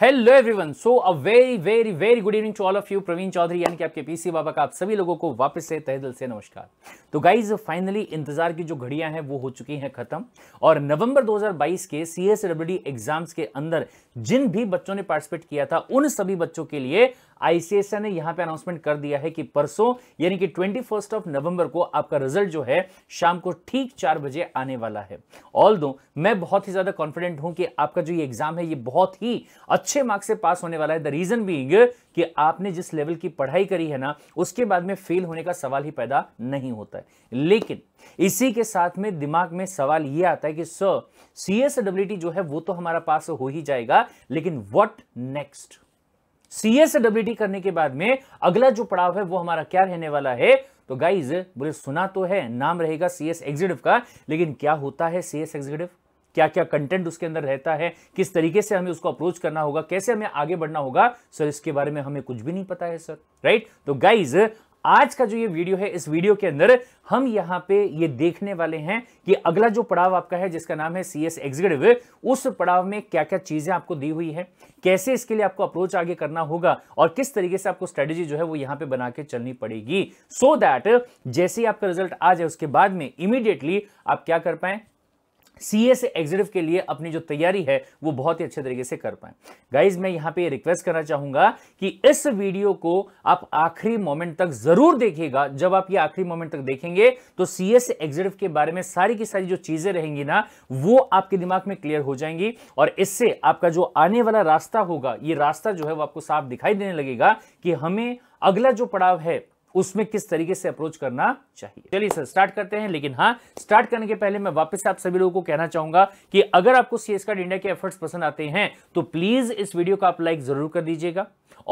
Hello everyone so uh very very very good evening to all of you Praveen Chaudhary यानी कि आपके PC बाबा का आप सभी लोगों को वापस से तहे दिल से नमस्कार तो गाइज फाइनली इंतजार की जो घड़ियां हैं वो हो चुकी हैं खत्म और नवंबर 2022 के सी एस एग्जाम्स के अंदर जिन भी बच्चों ने पार्टिसिपेट किया था उन सभी बच्चों के लिए आईसीएसआई ने यहां पे अनाउंसमेंट कर दिया है कि परसों यानी कि ट्वेंटी ऑफ नवंबर को आपका रिजल्ट जो है शाम को ठीक चार बजे आने वाला है ऑल दो मैं बहुत ही ज़्यादा कॉन्फिडेंट हूं कि आपका जो ये एग्ज़ाम है ये बहुत ही अच्छे मार्क्स से पास होने वाला है द रीज़न बीइंग कि आपने जिस लेवल की पढ़ाई करी है ना उसके बाद में फेल होने का सवाल ही पैदा नहीं होता है लेकिन इसी के साथ में दिमाग में सवाल ये आता है कि सर सी एस जो है वो तो हमारा पास हो ही जाएगा लेकिन वट नेक्स्ट सी एस करने के बाद में अगला जो पड़ाव है वो हमारा क्या रहने वाला है तो गाइज बोले सुना तो है नाम रहेगा सीएस एग्जीक्यूटिव का लेकिन क्या होता है सीएस एग्जीक्यूटिव क्या क्या कंटेंट उसके अंदर रहता है किस तरीके से हमें उसको अप्रोच करना होगा कैसे हमें आगे बढ़ना होगा सर इसके बारे में हमें कुछ भी नहीं पता है सर राइट तो गाइज आज का जो ये वीडियो है इस वीडियो के अंदर हम यहां पे ये देखने वाले हैं कि अगला जो पड़ाव आपका है जिसका नाम है सी एस एग्जीक्यूटिव उस पड़ाव में क्या क्या चीजें आपको दी हुई है कैसे इसके लिए आपको अप्रोच आगे करना होगा और किस तरीके से आपको स्ट्रेटेजी जो है वो यहां पे बना के चलनी पड़ेगी सो so दैट जैसे ही आपका रिजल्ट आ जाए उसके बाद में इमीडिएटली आप क्या कर पाए सी से एग्जिटिव के लिए अपनी जो तैयारी है वो बहुत ही अच्छे तरीके से कर पाए गाइज मैं यहां पे रिक्वेस्ट करना चाहूंगा कि इस वीडियो को आप आखिरी मोमेंट तक जरूर देखिएगा जब आप ये आखिरी मोमेंट तक देखेंगे तो सी से एग्जिटिव के बारे में सारी की सारी जो चीजें रहेंगी ना वो आपके दिमाग में क्लियर हो जाएंगी और इससे आपका जो आने वाला रास्ता होगा ये रास्ता जो है वो आपको साफ दिखाई देने लगेगा कि हमें अगला जो पड़ाव है उसमें किस तरीके से अप्रोच करना चाहिए चलिए सर स्टार्ट करते हैं लेकिन हाँ स्टार्ट करने के पहले मैं वापस आप सभी लोगों को कहना चाहूंगा कि अगर आपको सीएस कार्ड इंडिया के एफर्ट्स पसंद आते हैं तो प्लीज इस वीडियो को आप लाइक जरूर कर दीजिएगा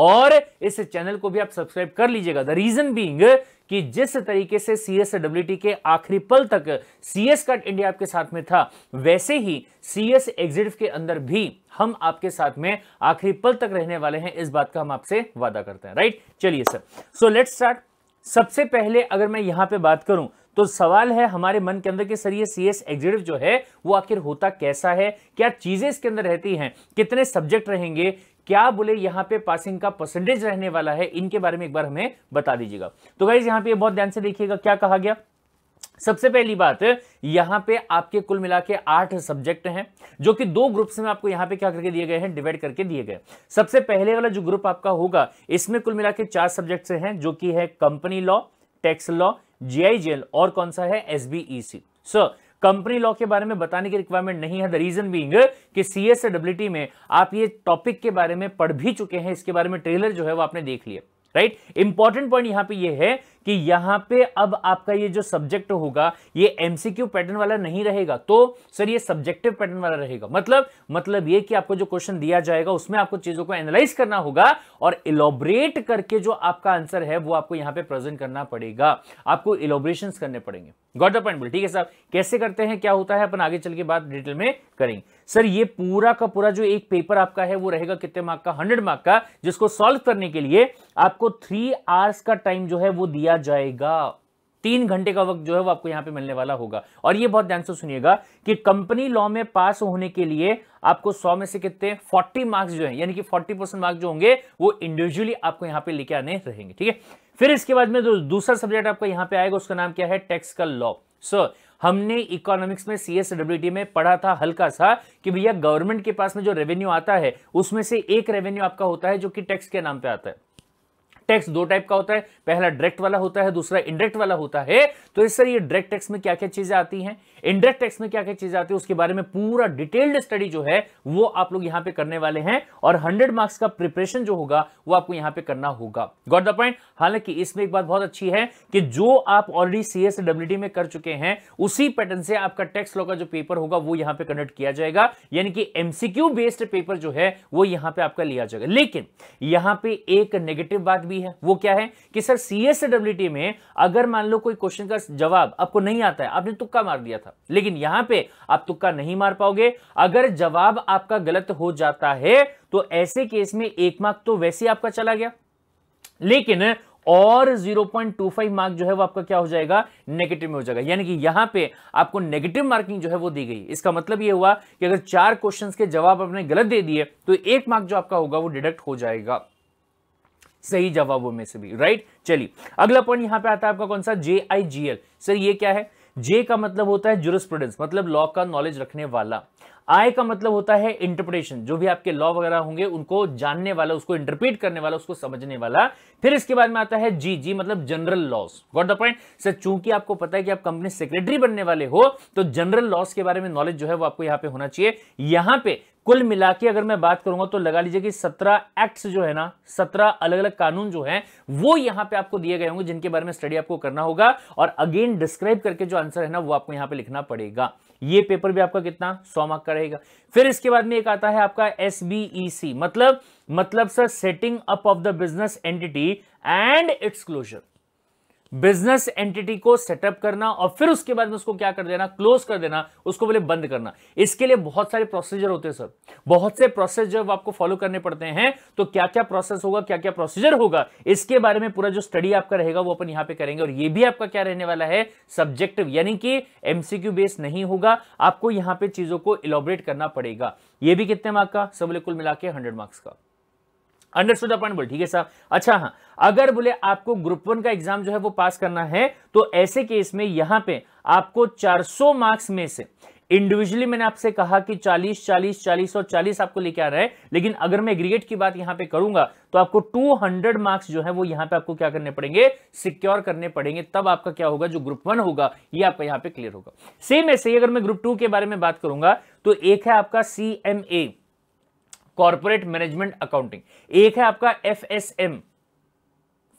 और इस चैनल को भी आप सब्सक्राइब कर लीजिएगा द रीजन बींग कि जिस तरीके से सीएस डब्ल्यूटी के आखिरी पल तक सीएस कट इंडिया आपके साथ में था वैसे ही सीएस एग्जिट के अंदर भी हम आपके साथ में आखिरी पल तक रहने वाले हैं इस बात का हम आपसे वादा करते हैं राइट चलिए सर सो लेट्स स्टार्ट सबसे पहले अगर मैं यहां पे बात करूं तो सवाल है हमारे मन के अंदर के सर ये सी एस जो है वो आखिर होता कैसा है क्या चीज़ें इसके अंदर रहती हैं कितने सब्जेक्ट रहेंगे क्या बोले यहां पे पासिंग का परसेंटेज रहने वाला है इनके बारे में एक बार हमें बता दीजिएगा तो गाइज यहां पे बहुत ध्यान से देखिएगा क्या कहा गया सबसे पहली बात यहां पे आपके कुल मिला के आठ सब्जेक्ट हैं जो कि दो ग्रुप्स में आपको यहां पे क्या करके दिए गए हैं डिवाइड करके दिए गए सबसे पहले वाला जो ग्रुप आपका होगा इसमें कुल मिला के चार सब्जेक्ट हैं जो कि है कंपनी लॉ टैक्स लॉ जीआईजीएल और कौन सा है एसबीईसी सो कंपनी लॉ के बारे में बताने की रिक्वायरमेंट नहीं है द रीजन बींग कि सीएसडब्ल्यूटी में आप ये टॉपिक के बारे में पढ़ भी चुके हैं इसके बारे में ट्रेलर जो है वो आपने देख लिया राइट इंपॉर्टेंट पॉइंट यहां पे ये है कि यहां पे अब आपका ये जो सब्जेक्ट होगा ये एमसीक्यू पैटर्न वाला नहीं रहेगा तो सर ये सब्जेक्टिव पैटर्न वाला रहेगा मतलब मतलब ये कि आपको जो क्वेश्चन दिया जाएगा उसमें आपको चीजों को एनालाइज करना होगा और इलोबरेट करके जो आपका आंसर है वो आपको यहां पे प्रेजेंट करना पड़ेगा आपको इलोबरेशन करने पड़ेंगे गॉट द पॉइंट ठीक है साहब कैसे करते हैं क्या होता है अपन आगे चल के बात डिटेल में करेंगे सर ये पूरा का पूरा जो एक पेपर आपका है वो रहेगा कितने मार्क का हंड्रेड मार्क का जिसको सॉल्व करने के लिए आपको थ्री आवर्स का टाइम जो है वो दिया दिया जाएगा तीन घंटे का वक्त जो है वो आपको यहां पे मिलने वाला होगा और ये बहुत ध्यान से सुनिएगा कि कंपनी लॉ में पास होने के लिए आपको 100 में से कितने 40 मार्क्स जो है यानी कि 40 परसेंट मार्क्स जो होंगे वो इंडिविजुअली आपको यहां पे लेके आने रहेंगे ठीक है फिर इसके बाद में जो दूसरा सब्जेक्ट आपका यहां पर आएगा उसका नाम क्या है टैक्स का लॉ सो हमने इकोनॉमिक्स में सी में पढ़ा था हल्का सा कि भैया गवर्नमेंट के पास में जो रेवेन्यू आता है उसमें से एक रेवेन्यू आपका होता है जो कि टैक्स के नाम पे आता है टैक्स दो टाइप का होता है पहला डायरेक्ट वाला होता है दूसरा इनडायरेक्ट वाला होता है तो इस सर ये डायरेक्ट टैक्स में क्या क्या चीजें आती हैं इनडायरेक्ट टैक्स में क्या क्या चीज आती है उसके बारे में पूरा डिटेल्ड स्टडी जो है वो आप लोग यहां पे करने वाले हैं और हंड्रेड मार्क्स का प्रिपरेशन जो होगा वो आपको यहां पे करना होगा गॉट द पॉइंट हालांकि इसमें एक बात बहुत अच्छी है कि जो आप ऑलरेडी सीएसडब्ल्यू एस में कर चुके हैं उसी पैटर्न से आपका टैक्स लॉ का जो पेपर होगा वो यहां पर कंडक्ट किया जाएगा यानी कि एमसीक्यू बेस्ड पेपर जो है वो यहाँ पे आपका लिया जाएगा लेकिन यहाँ पे एक नेगेटिव बात भी है वो क्या है कि सर सीएसडब्ल्यूटी में अगर मान लो कोई क्वेश्चन का जवाब आपको नहीं आता है आपने तुक्का मार दिया था लेकिन यहां पे आप तुक्का नहीं मार पाओगे अगर जवाब आपका गलत हो जाता है तो ऐसे केस में एक मार्क तो वैसे आपका चला गया लेकिन और 0.25 मार्क जो है वो आपका क्या हो जाएगा नेगेटिव में हो जाएगा यानी कि यहां पे आपको नेगेटिव मार्किंग जो है वो दी गई इसका मतलब ये हुआ कि अगर चार क्वेश्चंस के जवाब आपने गलत दे दिए तो एक मार्क जो आपका होगा वो डिडक्ट हो जाएगा सही जवाबों में से भी राइट चलिए अगला पॉइंट यहां पे आता है आपका कौन सा जे आई जी एल सर ये क्या है जे का मतलब होता है जुरस्प्रूडेंस मतलब लॉ का नॉलेज रखने वाला आई का मतलब होता है इंटरप्रिटेशन जो भी आपके लॉ वगैरह होंगे उनको जानने वाला उसको इंटरप्रेट करने वाला उसको समझने वाला फिर इसके बाद में आता है जी जी मतलब general laws got the point sir चूंकि आपको पता है कि आप कंपनी सेक्रेटरी बनने वाले हो तो जनरल लॉस के बारे में नॉलेज जो है वो आपको यहाँ पे होना चाहिए यहां पे कुल मिला के अगर मैं बात करूंगा तो लगा लीजिए कि सत्रह एक्ट्स जो है ना सत्रह अलग अलग कानून जो है वो यहां पे आपको दिए गए होंगे जिनके बारे में स्टडी आपको करना होगा और अगेन डिस्क्राइब करके जो आंसर है ना वो आपको यहां पे लिखना पड़ेगा ये पेपर भी आपका कितना सौ मार्क का रहेगा फिर इसके बाद में एक आता है आपका एस e मतलब मतलब sir setting up of the business entity and its closure business entity को सेटअप करना और फिर उसके बाद में उसको क्या कर देना क्लोज कर देना उसको बोले बंद करना इसके लिए बहुत सारे प्रोसीजर होते हैं सर बहुत से प्रोसेस जब आपको फॉलो करने पड़ते हैं तो क्या क्या प्रोसेस होगा क्या क्या प्रोसीजर होगा इसके बारे में पूरा जो स्टडी आपका रहेगा वो अपन यहां पर करेंगे और ये भी आपका क्या रहने वाला है सब्जेक्टिव यानी कि एमसीक्यू बेस नहीं होगा आपको यहां पर चीजों को इलाबरेट करना पड़ेगा ये भी कितने मार्क का सब बोले कुल मिला के हंड्रेड मार्क्स का अंडरस्टूड द पॉइंट बोल ठीक है साहब अच्छा हाँ अगर बोले आपको ग्रुप वन का एग्जाम जो है वो पास करना है तो ऐसे केस में यहां पे आपको 400 मार्क्स में से इंडिविजुअली मैंने आपसे कहा कि 40 40 40 और 40 आपको लेके आ रहा है लेकिन अगर मैं एग्रीगेट की बात यहां पे करूंगा तो आपको 200 मार्क्स जो है वो यहां पे आपको क्या करने पड़ेंगे सिक्योर करने पड़ेंगे तब आपका क्या होगा जो ग्रुप वन होगा ये आपका यहां पे क्लियर होगा सेम ऐसे ही अगर मैं ग्रुप टू के बारे में बात करूंगा तो एक है आपका सी कॉर्पोरेट मैनेजमेंट अकाउंटिंग एक है आपका F S M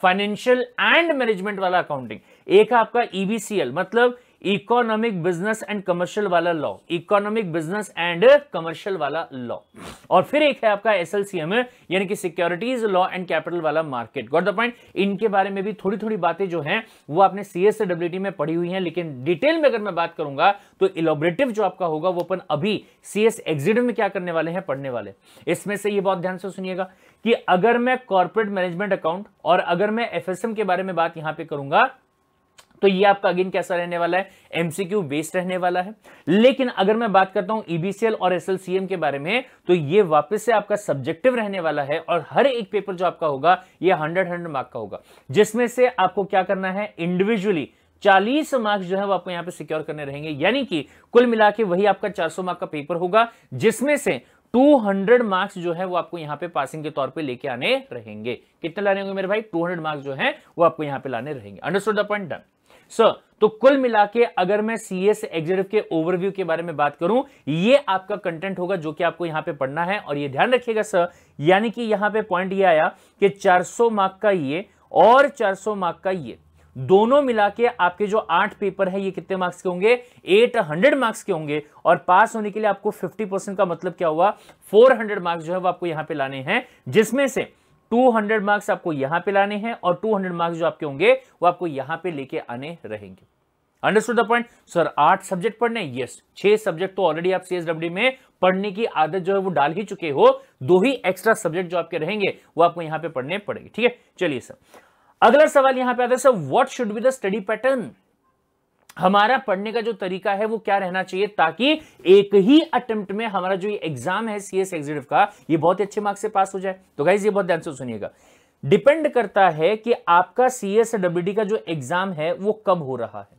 financial and management वाला अकाउंटिंग एक है आपका ईबीसीएल e मतलब इकोनॉमिक बिजनेस एंड कमर्शियल वाला law economic business and commercial वाला लॉ और फिर एक है आपका एसएलसीएम यानी कि सिक्योरिटीज लॉ एंड कैपिटल वाला मार्केट गॉट द पॉइंट इनके बारे में भी थोड़ी थोड़ी बातें जो हैं वो आपने सीएसडब्ल्यूटी में पढ़ी हुई हैं लेकिन डिटेल में अगर मैं बात करूंगा तो इलोबरेटिव जो आपका होगा वो अपन अभी सीएस एग्जिट में क्या करने वाले हैं पढ़ने वाले इसमें से ये बहुत ध्यान से सुनिएगा कि अगर मैं कॉर्पोरेट मैनेजमेंट अकाउंट और अगर मैं एफएसएम के बारे में बात यहां पे करूंगा तो ये आपका अगेन कैसा रहने वाला है एमसीक्यू बेस्ड रहने वाला है लेकिन अगर मैं बात करता हूं ईबीसीएल e और एसएलसीएम के बारे में तो ये वापस से आपका सब्जेक्टिव रहने वाला है और हर एक पेपर जो आपका होगा ये हंड्रेड हंड्रेड मार्क का होगा जिसमें से आपको क्या करना है इंडिविजुअली चालीस मार्क्स जो है वो आपको यहाँ पे सिक्योर करने रहेंगे यानी कि कुल मिला के वही आपका 400 मार्क का पेपर होगा जिसमें से 200 मार्क्स जो है वो आपको यहां पे पासिंग के तौर पे लेके आने रहेंगे कितने लाने होंगे मेरे भाई 200 मार्क्स जो है वो आपको यहाँ पे लाने रहेंगे understood the point done so so, तो कुल मिला के अगर मैं सी एस एग्जेटिव के ओवरव्यू के बारे में बात करूं ये आपका कंटेंट होगा जो कि आपको यहां पे पढ़ना है और ये ध्यान रखिएगा सर यानी कि यहां पे पॉइंट ये आया कि 400 मार्क का ये और 400 मार्क का ये दोनों मिला के आपके जो आठ पेपर है ये कितने मार्क्स के होंगे 800 मार्क्स के होंगे और पास होने के लिए आपको फिफ्टी परसेंट का मतलब क्या हुआ फोर मार्क्स जो है वो आपको यहां पर लाने हैं जिसमें से 200 मार्क्स आपको यहां पे लाने हैं और 200 मार्क्स जो आपके होंगे वो आपको यहां पे लेके आने रहेंगे अंडरस्टूड द पॉइंट सर आठ सब्जेक्ट पढ़ने यस छह सब्जेक्ट तो ऑलरेडी आप सी में पढ़ने की आदत जो है वो डाल ही चुके हो दो ही एक्स्ट्रा सब्जेक्ट जो आपके रहेंगे वो आपको यहां पर पढ़ने पड़ेगी ठीक है चलिए सर अगला सवाल यहां पर आता है sir what should be the study pattern हमारा पढ़ने का जो तरीका है वो क्या रहना चाहिए ताकि एक ही अटेम्प्ट में हमारा जो एग्जाम है सी एस का ये बहुत अच्छे मार्क्स से पास हो जाए तो गाइज ये बहुत ध्यान से सुनिएगा डिपेंड करता है कि आपका सी एस का जो एग्जाम है वो कब हो रहा है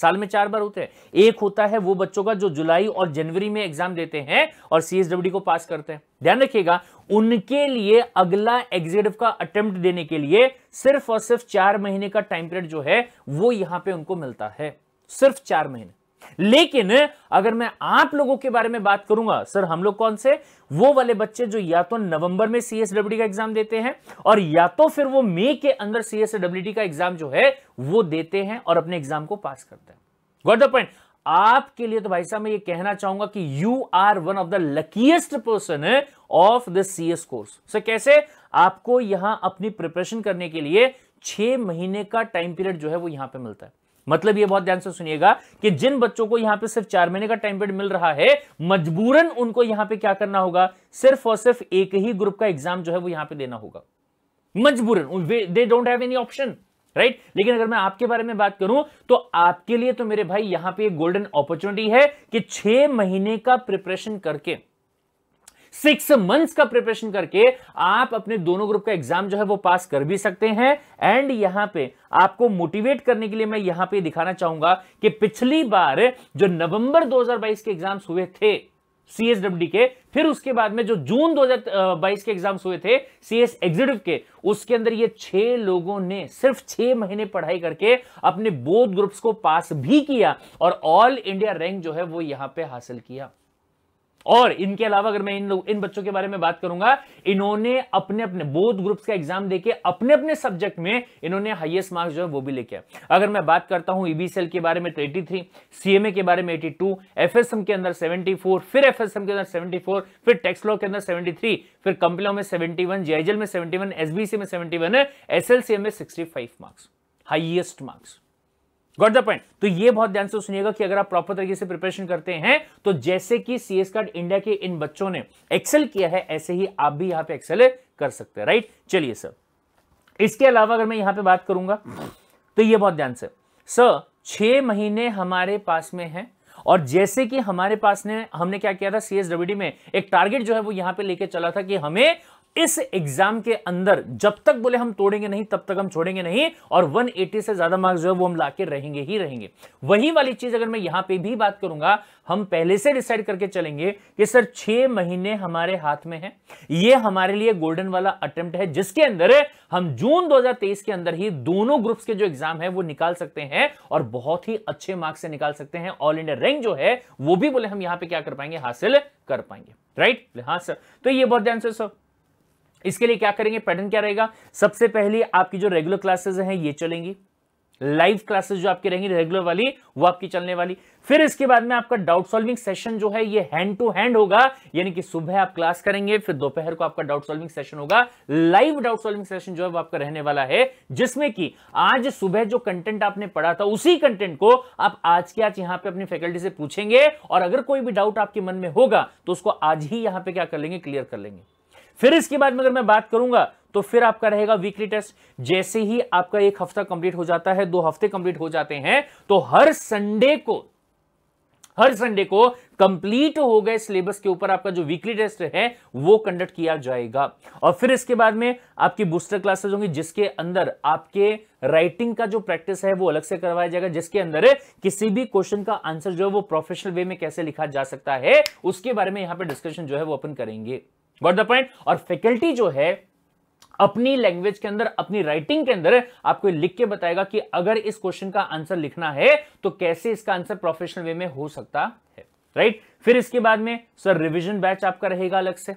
साल में चार बार होते हैं एक होता है वो बच्चों का जो जुलाई और जनवरी में एग्जाम देते हैं और सीएसडब्ल्यू को पास करते हैं ध्यान रखिएगा उनके लिए अगला एग्जीक्यूटिव का अटेम्प्ट देने के लिए सिर्फ और सिर्फ चार महीने का टाइम पीरियड जो है वो यहां पे उनको मिलता है सिर्फ चार महीने लेकिन अगर मैं आप लोगों के बारे में बात करूंगा सर हम लोग कौन से वो वाले बच्चे जो या तो नवंबर में सीएसडब्ल्यू का एग्जाम देते हैं और या तो फिर वो मई के अंदर सीएसडब्ल्यू का एग्जाम जो है वो देते हैं और अपने एग्जाम को पास करते हैं गॉट द पॉइंट आपके लिए तो भाई साहब मैं ये कहना चाहूंगा कि you are one of the luckiest person of the CS course कैसे आपको यहां अपनी प्रिपरेशन करने के लिए छह महीने का टाइम पीरियड जो है वो यहां पर मिलता है मतलब ये बहुत ध्यान से सुनिएगा कि जिन बच्चों को यहां पे सिर्फ चार महीने का टाइम पीरियड मिल रहा है मजबूरन उनको यहां पे क्या करना होगा सिर्फ और सिर्फ एक ही ग्रुप का एग्जाम जो है वो यहां पे देना होगा मजबूरन they don't have any option right लेकिन अगर मैं आपके बारे में बात करूं तो आपके लिए तो मेरे भाई यहां पे गोल्डन अपॉर्चुनिटी है कि छह महीने का प्रिपरेशन करके सिक्स मंथ्स का प्रिपरेशन करके आप अपने दोनों ग्रुप का एग्जाम जो है वो पास कर भी सकते हैं एंड यहां पे आपको मोटिवेट करने के लिए मैं यहां पे दिखाना चाहूंगा कि पिछली बार जो नवंबर 2022 के एग्जाम्स हुए थे सीएसडब्ल्यू के फिर उसके बाद में जो जून 2022 के एग्जाम्स हुए थे सी एस के उसके अंदर ये छह लोगों ने सिर्फ छह महीने पढ़ाई करके अपने बोध ग्रुप्स को पास भी किया और ऑल इंडिया रैंक जो है वो यहां पे हासिल किया और इनके अलावा अगर मैं इन लोग इन बच्चों के बारे में बात करूंगा इन्होंने अपने अपने बोध ग्रुप्स का एग्जाम देके अपने अपने सब्जेक्ट में इन्होंने हाईएस्ट मार्क्स जो है वो भी लेके अगर मैं बात करता हूं ईबीसीएल e के बारे में तो एटी सीएमए के बारे में एटी टू के अंदर सेवेंटी फिर एफ के अंदर सेवेंटी फिर टेक्स लॉ के अंदर सेवेंटी फिर कंपनियों में सेवेंटी वन में सेवेंटी वन में सेवेंटी वन है में sixty marks highest marks got the point तो ये बहुत ध्यान से सुनिएगा कि अगर आप प्रॉपर तरीके से प्रिपरेशन करते हैं तो जैसे कि सी एस कार्ड इंडिया के इन बच्चों ने एक्सेल किया है ऐसे ही आप भी यहां पे एक्सेल कर सकते हैं राइट चलिए सर इसके अलावा अगर मैं यहां पे बात करूंगा तो ये बहुत ध्यान से सर छह महीने हमारे पास में है और जैसे कि हमारे पास ने हमने क्या किया था सीएसडब्ल्यूडी में एक टारगेट जो है वो यहां पे लेके चला था कि हमें इस एग्जाम के अंदर जब तक बोले हम तोड़ेंगे नहीं तब तक हम छोड़ेंगे नहीं और 180 से ज्यादा मार्क्स जो है वो हम लाके रहेंगे ही रहेंगे वही वाली चीज अगर मैं यहां पे भी बात करूंगा हम पहले से डिसाइड करके चलेंगे कि सर छह महीने हमारे हाथ में है ये हमारे लिए गोल्डन वाला अटेम्प्ट है जिसके अंदर हम जून 2023 के अंदर ही दोनों ग्रुप्स के जो एग्जाम है वो निकाल सकते हैं और बहुत ही अच्छे मार्क्स से निकाल सकते हैं ऑल इंडिया रैंक जो है वो भी बोले हम यहां पे क्या कर पाएंगे हासिल कर पाएंगे राइट हाँ सर तो ये बहुत ध्यान से सर इसके लिए क्या करेंगे पैटर्न क्या रहेगा सबसे पहले आपकी जो रेगुलर क्लासेज हैं ये चलेंगी लाइव क्लासेस जो आपकी रहेंगी रेगुलर वाली वो आपकी चलने वाली फिर इसके बाद में आपका डाउट सॉल्विंग सेशन जो है ये हैंड टू हैंड होगा यानी कि सुबह आप क्लास करेंगे फिर दोपहर को आपका डाउट सॉल्विंग सेशन होगा लाइव डाउट सॉल्विंग सेशन जो है वो आपका रहने वाला है जिसमें कि आज सुबह जो कंटेंट आपने पढ़ा था उसी कंटेंट को आप आज के आज यहां पर अपनी फैकल्टी से पूछेंगे और अगर कोई भी डाउट आपके मन में होगा तो उसको आज ही यहां पर क्या कर लेंगे क्लियर कर लेंगे फिर इसके बाद में अगर मैं बात करूंगा तो फिर आपका रहेगा वीकली टेस्ट जैसे ही आपका एक हफ्ता कंप्लीट हो जाता है दो हफ्ते कंप्लीट हो जाते हैं तो हर संडे को हर संडे को कंप्लीट हो गए सिलेबस के ऊपर आपका जो वीकली टेस्ट है वो कंडक्ट किया जाएगा और फिर इसके बाद में आपकी बूस्टर क्लासेस होंगी जिसके अंदर आपके राइटिंग का जो प्रैक्टिस है वो अलग से करवाया जाएगा जिसके अंदर किसी भी क्वेश्चन का आंसर जो है वो प्रोफेशनल वे में कैसे लिखा जा सकता है उसके बारे में यहां पर डिस्कशन जो है वो अपन करेंगे गॉट द पॉइंट और फैकल्टी जो है अपनी लैंग्वेज के अंदर अपनी राइटिंग के अंदर आपको लिख के बताएगा कि अगर इस क्वेश्चन का आंसर लिखना है तो कैसे इसका आंसर प्रोफेशनल वे में हो सकता है राइट फिर इसके बाद में सर रिविजन बैच आपका रहेगा अलग से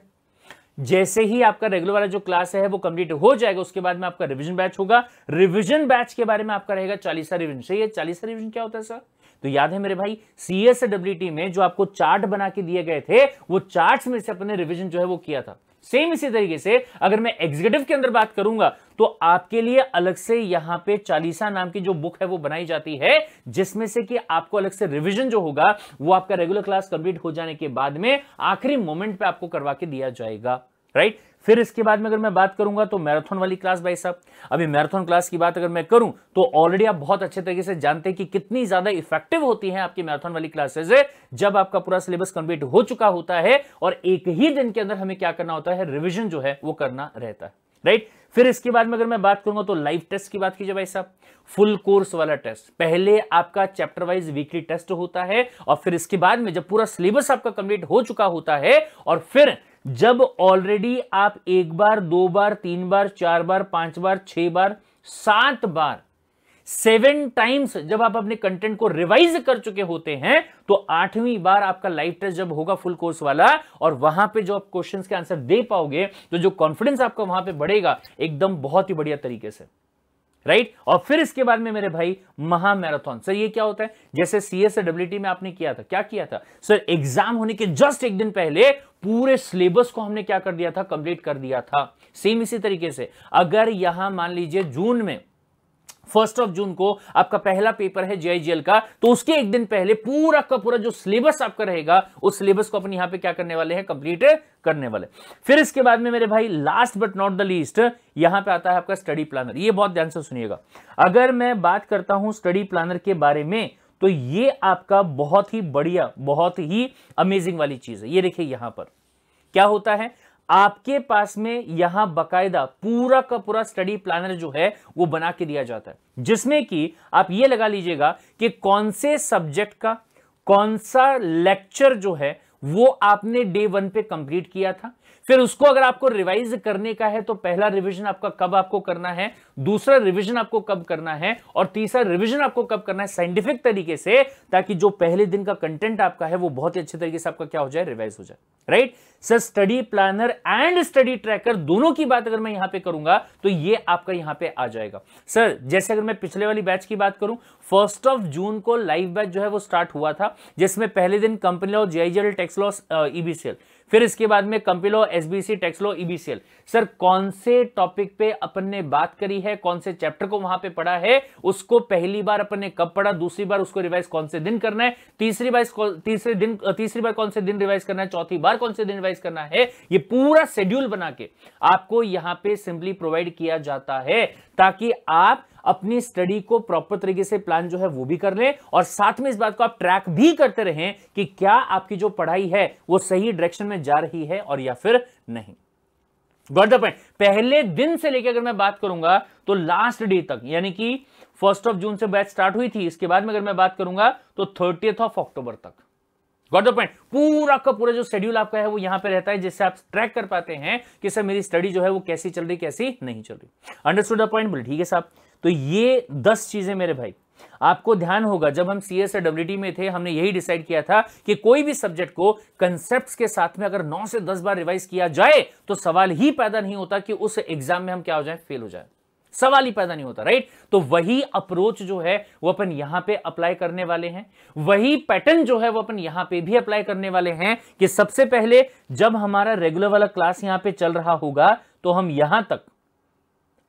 जैसे ही आपका रेगुलर वाला जो क्लास है वो कंप्लीट हो जाएगा उसके बाद में आपका रिविजन बैच होगा रिविजन बैच के बारे में आपका रहेगा चालीसा रिविजन सही है चालीसा रिविजन क्या होता है सर तो याद है मेरे भाई सीएसडब्ल्यूटी में जो आपको चार्ट बना के दिए गए थे वो चार्ट में से अपने रिविजन जो है वो किया था सेम इसी तरीके से अगर मैं एग्जीक्यूटिव के अंदर बात करूंगा तो आपके लिए अलग से यहां पे चालीसा नाम की जो बुक है वो बनाई जाती है जिसमें से कि आपको अलग से रिवीजन जो होगा वो आपका रेगुलर क्लास कंप्लीट हो जाने के बाद में आखिरी मोमेंट पे आपको करवा के दिया जाएगा राइट फिर इसके बाद में अगर मैं बात करूंगा तो मैराथन वाली क्लास भाई साहब अभी मैराथन क्लास की बात अगर मैं करूं तो ऑलरेडी आप बहुत अच्छे तरीके से जानते हैं कि कितनी ज्यादा इफेक्टिव होती है आपकी मैराथन वाली क्लासेज जब आपका पूरा सिलेबस कंप्लीट हो चुका होता है और एक ही दिन के अंदर हमें क्या करना होता है रिविजन जो है वो करना रहता है राइट फिर इसके बाद में अगर मैं बात करूंगा तो लाइव टेस्ट की बात कीजिए भाई साहब फुल कोर्स वाला टेस्ट पहले आपका चैप्टर वाइज वीकली टेस्ट होता है और फिर इसके बाद में जब पूरा सिलेबस आपका कंप्लीट हो चुका होता है और फिर जब ऑलरेडी आप एक बार दो बार तीन बार चार बार पांच बार छह बार सात बार सेवन टाइम्स जब आप अपने कंटेंट को रिवाइज कर चुके होते हैं तो आठवीं बार आपका लाइव टेस्ट जब होगा फुल कोर्स वाला और वहां पे जो आप क्वेश्चंस के आंसर दे पाओगे तो जो कॉन्फिडेंस आपका वहां पे बढ़ेगा एकदम बहुत ही बढ़िया तरीके से राइट और फिर इसके बाद में मेरे भाई महामैराथन सर ये क्या होता है जैसे सी एस में आपने किया था क्या किया था सर एग्जाम होने के जस्ट एक दिन पहले पूरे सिलेबस को हमने क्या कर दिया था कंप्लीट कर दिया था सेम इसी तरीके से अगर यहां मान लीजिए जून में फर्स्ट ऑफ जून को आपका पहला पेपर है जेआईजीएल का तो उसके एक दिन पहले पूरा का पूरा जो सिलेबस आपका रहेगा उस सिलेबस को अपन यहां पे क्या करने वाले हैं कंप्लीट करने वाले फिर इसके बाद में मेरे भाई last but not the least यहां पे आता है आपका स्टडी प्लानर ये बहुत ध्यान से सुनिएगा अगर मैं बात करता हूं स्टडी प्लानर के बारे में तो ये आपका बहुत ही बढ़िया बहुत ही अमेजिंग वाली चीज है ये देखिए यहां पर क्या होता है आपके पास में यहां बकायदा पूरा का पूरा स्टडी प्लानर जो है वो बना के दिया जाता है जिसमें कि आप ये लगा लीजिएगा कि कौन से सब्जेक्ट का कौन सा लेक्चर जो है वो आपने डे वन पे कंप्लीट किया था फिर उसको अगर आपको रिवाइज करने का है तो पहला रिवीजन आपका कब आपको करना है दूसरा रिवीजन आपको कब करना है और तीसरा रिवीजन आपको कब करना है साइंटिफिक तरीके से ताकि जो पहले दिन का कंटेंट आपका है वो बहुत ही अच्छे तरीके से आपका क्या हो जाए रिवाइज हो जाए right sir study planner and study tracker दोनों की बात अगर मैं यहां पे करूंगा तो ये आपका यहां पे आ जाएगा सर जैसे अगर मैं पिछले वाली बैच की बात करूं फर्स्ट ऑफ जून को लाइव बैच जो है वो स्टार्ट हुआ था जिसमें पहले दिन company law GIGL tax laws EBCL फिर इसके बाद में company law SBC tax law EBCL sir कौन से टॉपिक पे अपन ने बात करी है है कौन से चैप्टर को वहां पे पढ़ा है उसको पहली बार अपन ने कब पढ़ा दूसरी बार उसको रिवाइज कौन से दिन करना है तीसरी बार तीसरे दिन तीसरी बार कौन से दिन रिवाइज करना है चौथी बार कौन से दिन रिवाइज करना है ये पूरा शेड्यूल बना के आपको यहां पर सिंपली प्रोवाइड किया जाता है ताकि आप अपनी स्टडी को प्रॉपर तरीके से प्लान जो है वो भी कर लें और साथ में इस बात को आप ट्रैक भी करते रहें कि क्या आपकी जो पढ़ाई है वो सही डायरेक्शन में जा रही है और या फिर नहीं गॉट द पॉइंट पहले दिन से लेकर अगर मैं बात करूंगा तो लास्ट डे तक यानी कि फर्स्ट ऑफ जून से बैच स्टार्ट हुई थी इसके बाद में अगर मैं बात करूंगा तो थर्टीथ ऑफ अक्टूबर तक गॉट द पॉइंट पूरा का पूरा जो शेड्यूल आपका है वो यहां पे रहता है जिससे आप ट्रैक कर पाते हैं कि सर मेरी स्टडी जो है वो कैसी चल रही कैसी नहीं चल रही अंडरस्टूड द पॉइंट बोले ठीक है साहब तो ये दस चीज़ें मेरे भाई आपको ध्यान होगा जब हम सी एस में थे हमने यही डिसाइड किया था कि कोई भी सब्जेक्ट को कंसेप्ट के साथ में अगर नौ से दस बार रिवाइज किया जाए तो सवाल ही पैदा नहीं होता कि उस एग्जाम में हम क्या हो जाए फेल हो जाए सवाल ही पैदा नहीं होता राइट तो वही अप्रोच जो है वो अपन यहां पे अप्लाई करने वाले हैं वही पैटर्न जो है वो अपन यहां पे भी अप्लाई करने वाले हैं कि सबसे पहले जब हमारा रेगुलर वाला क्लास यहां पे चल रहा होगा तो हम यहां तक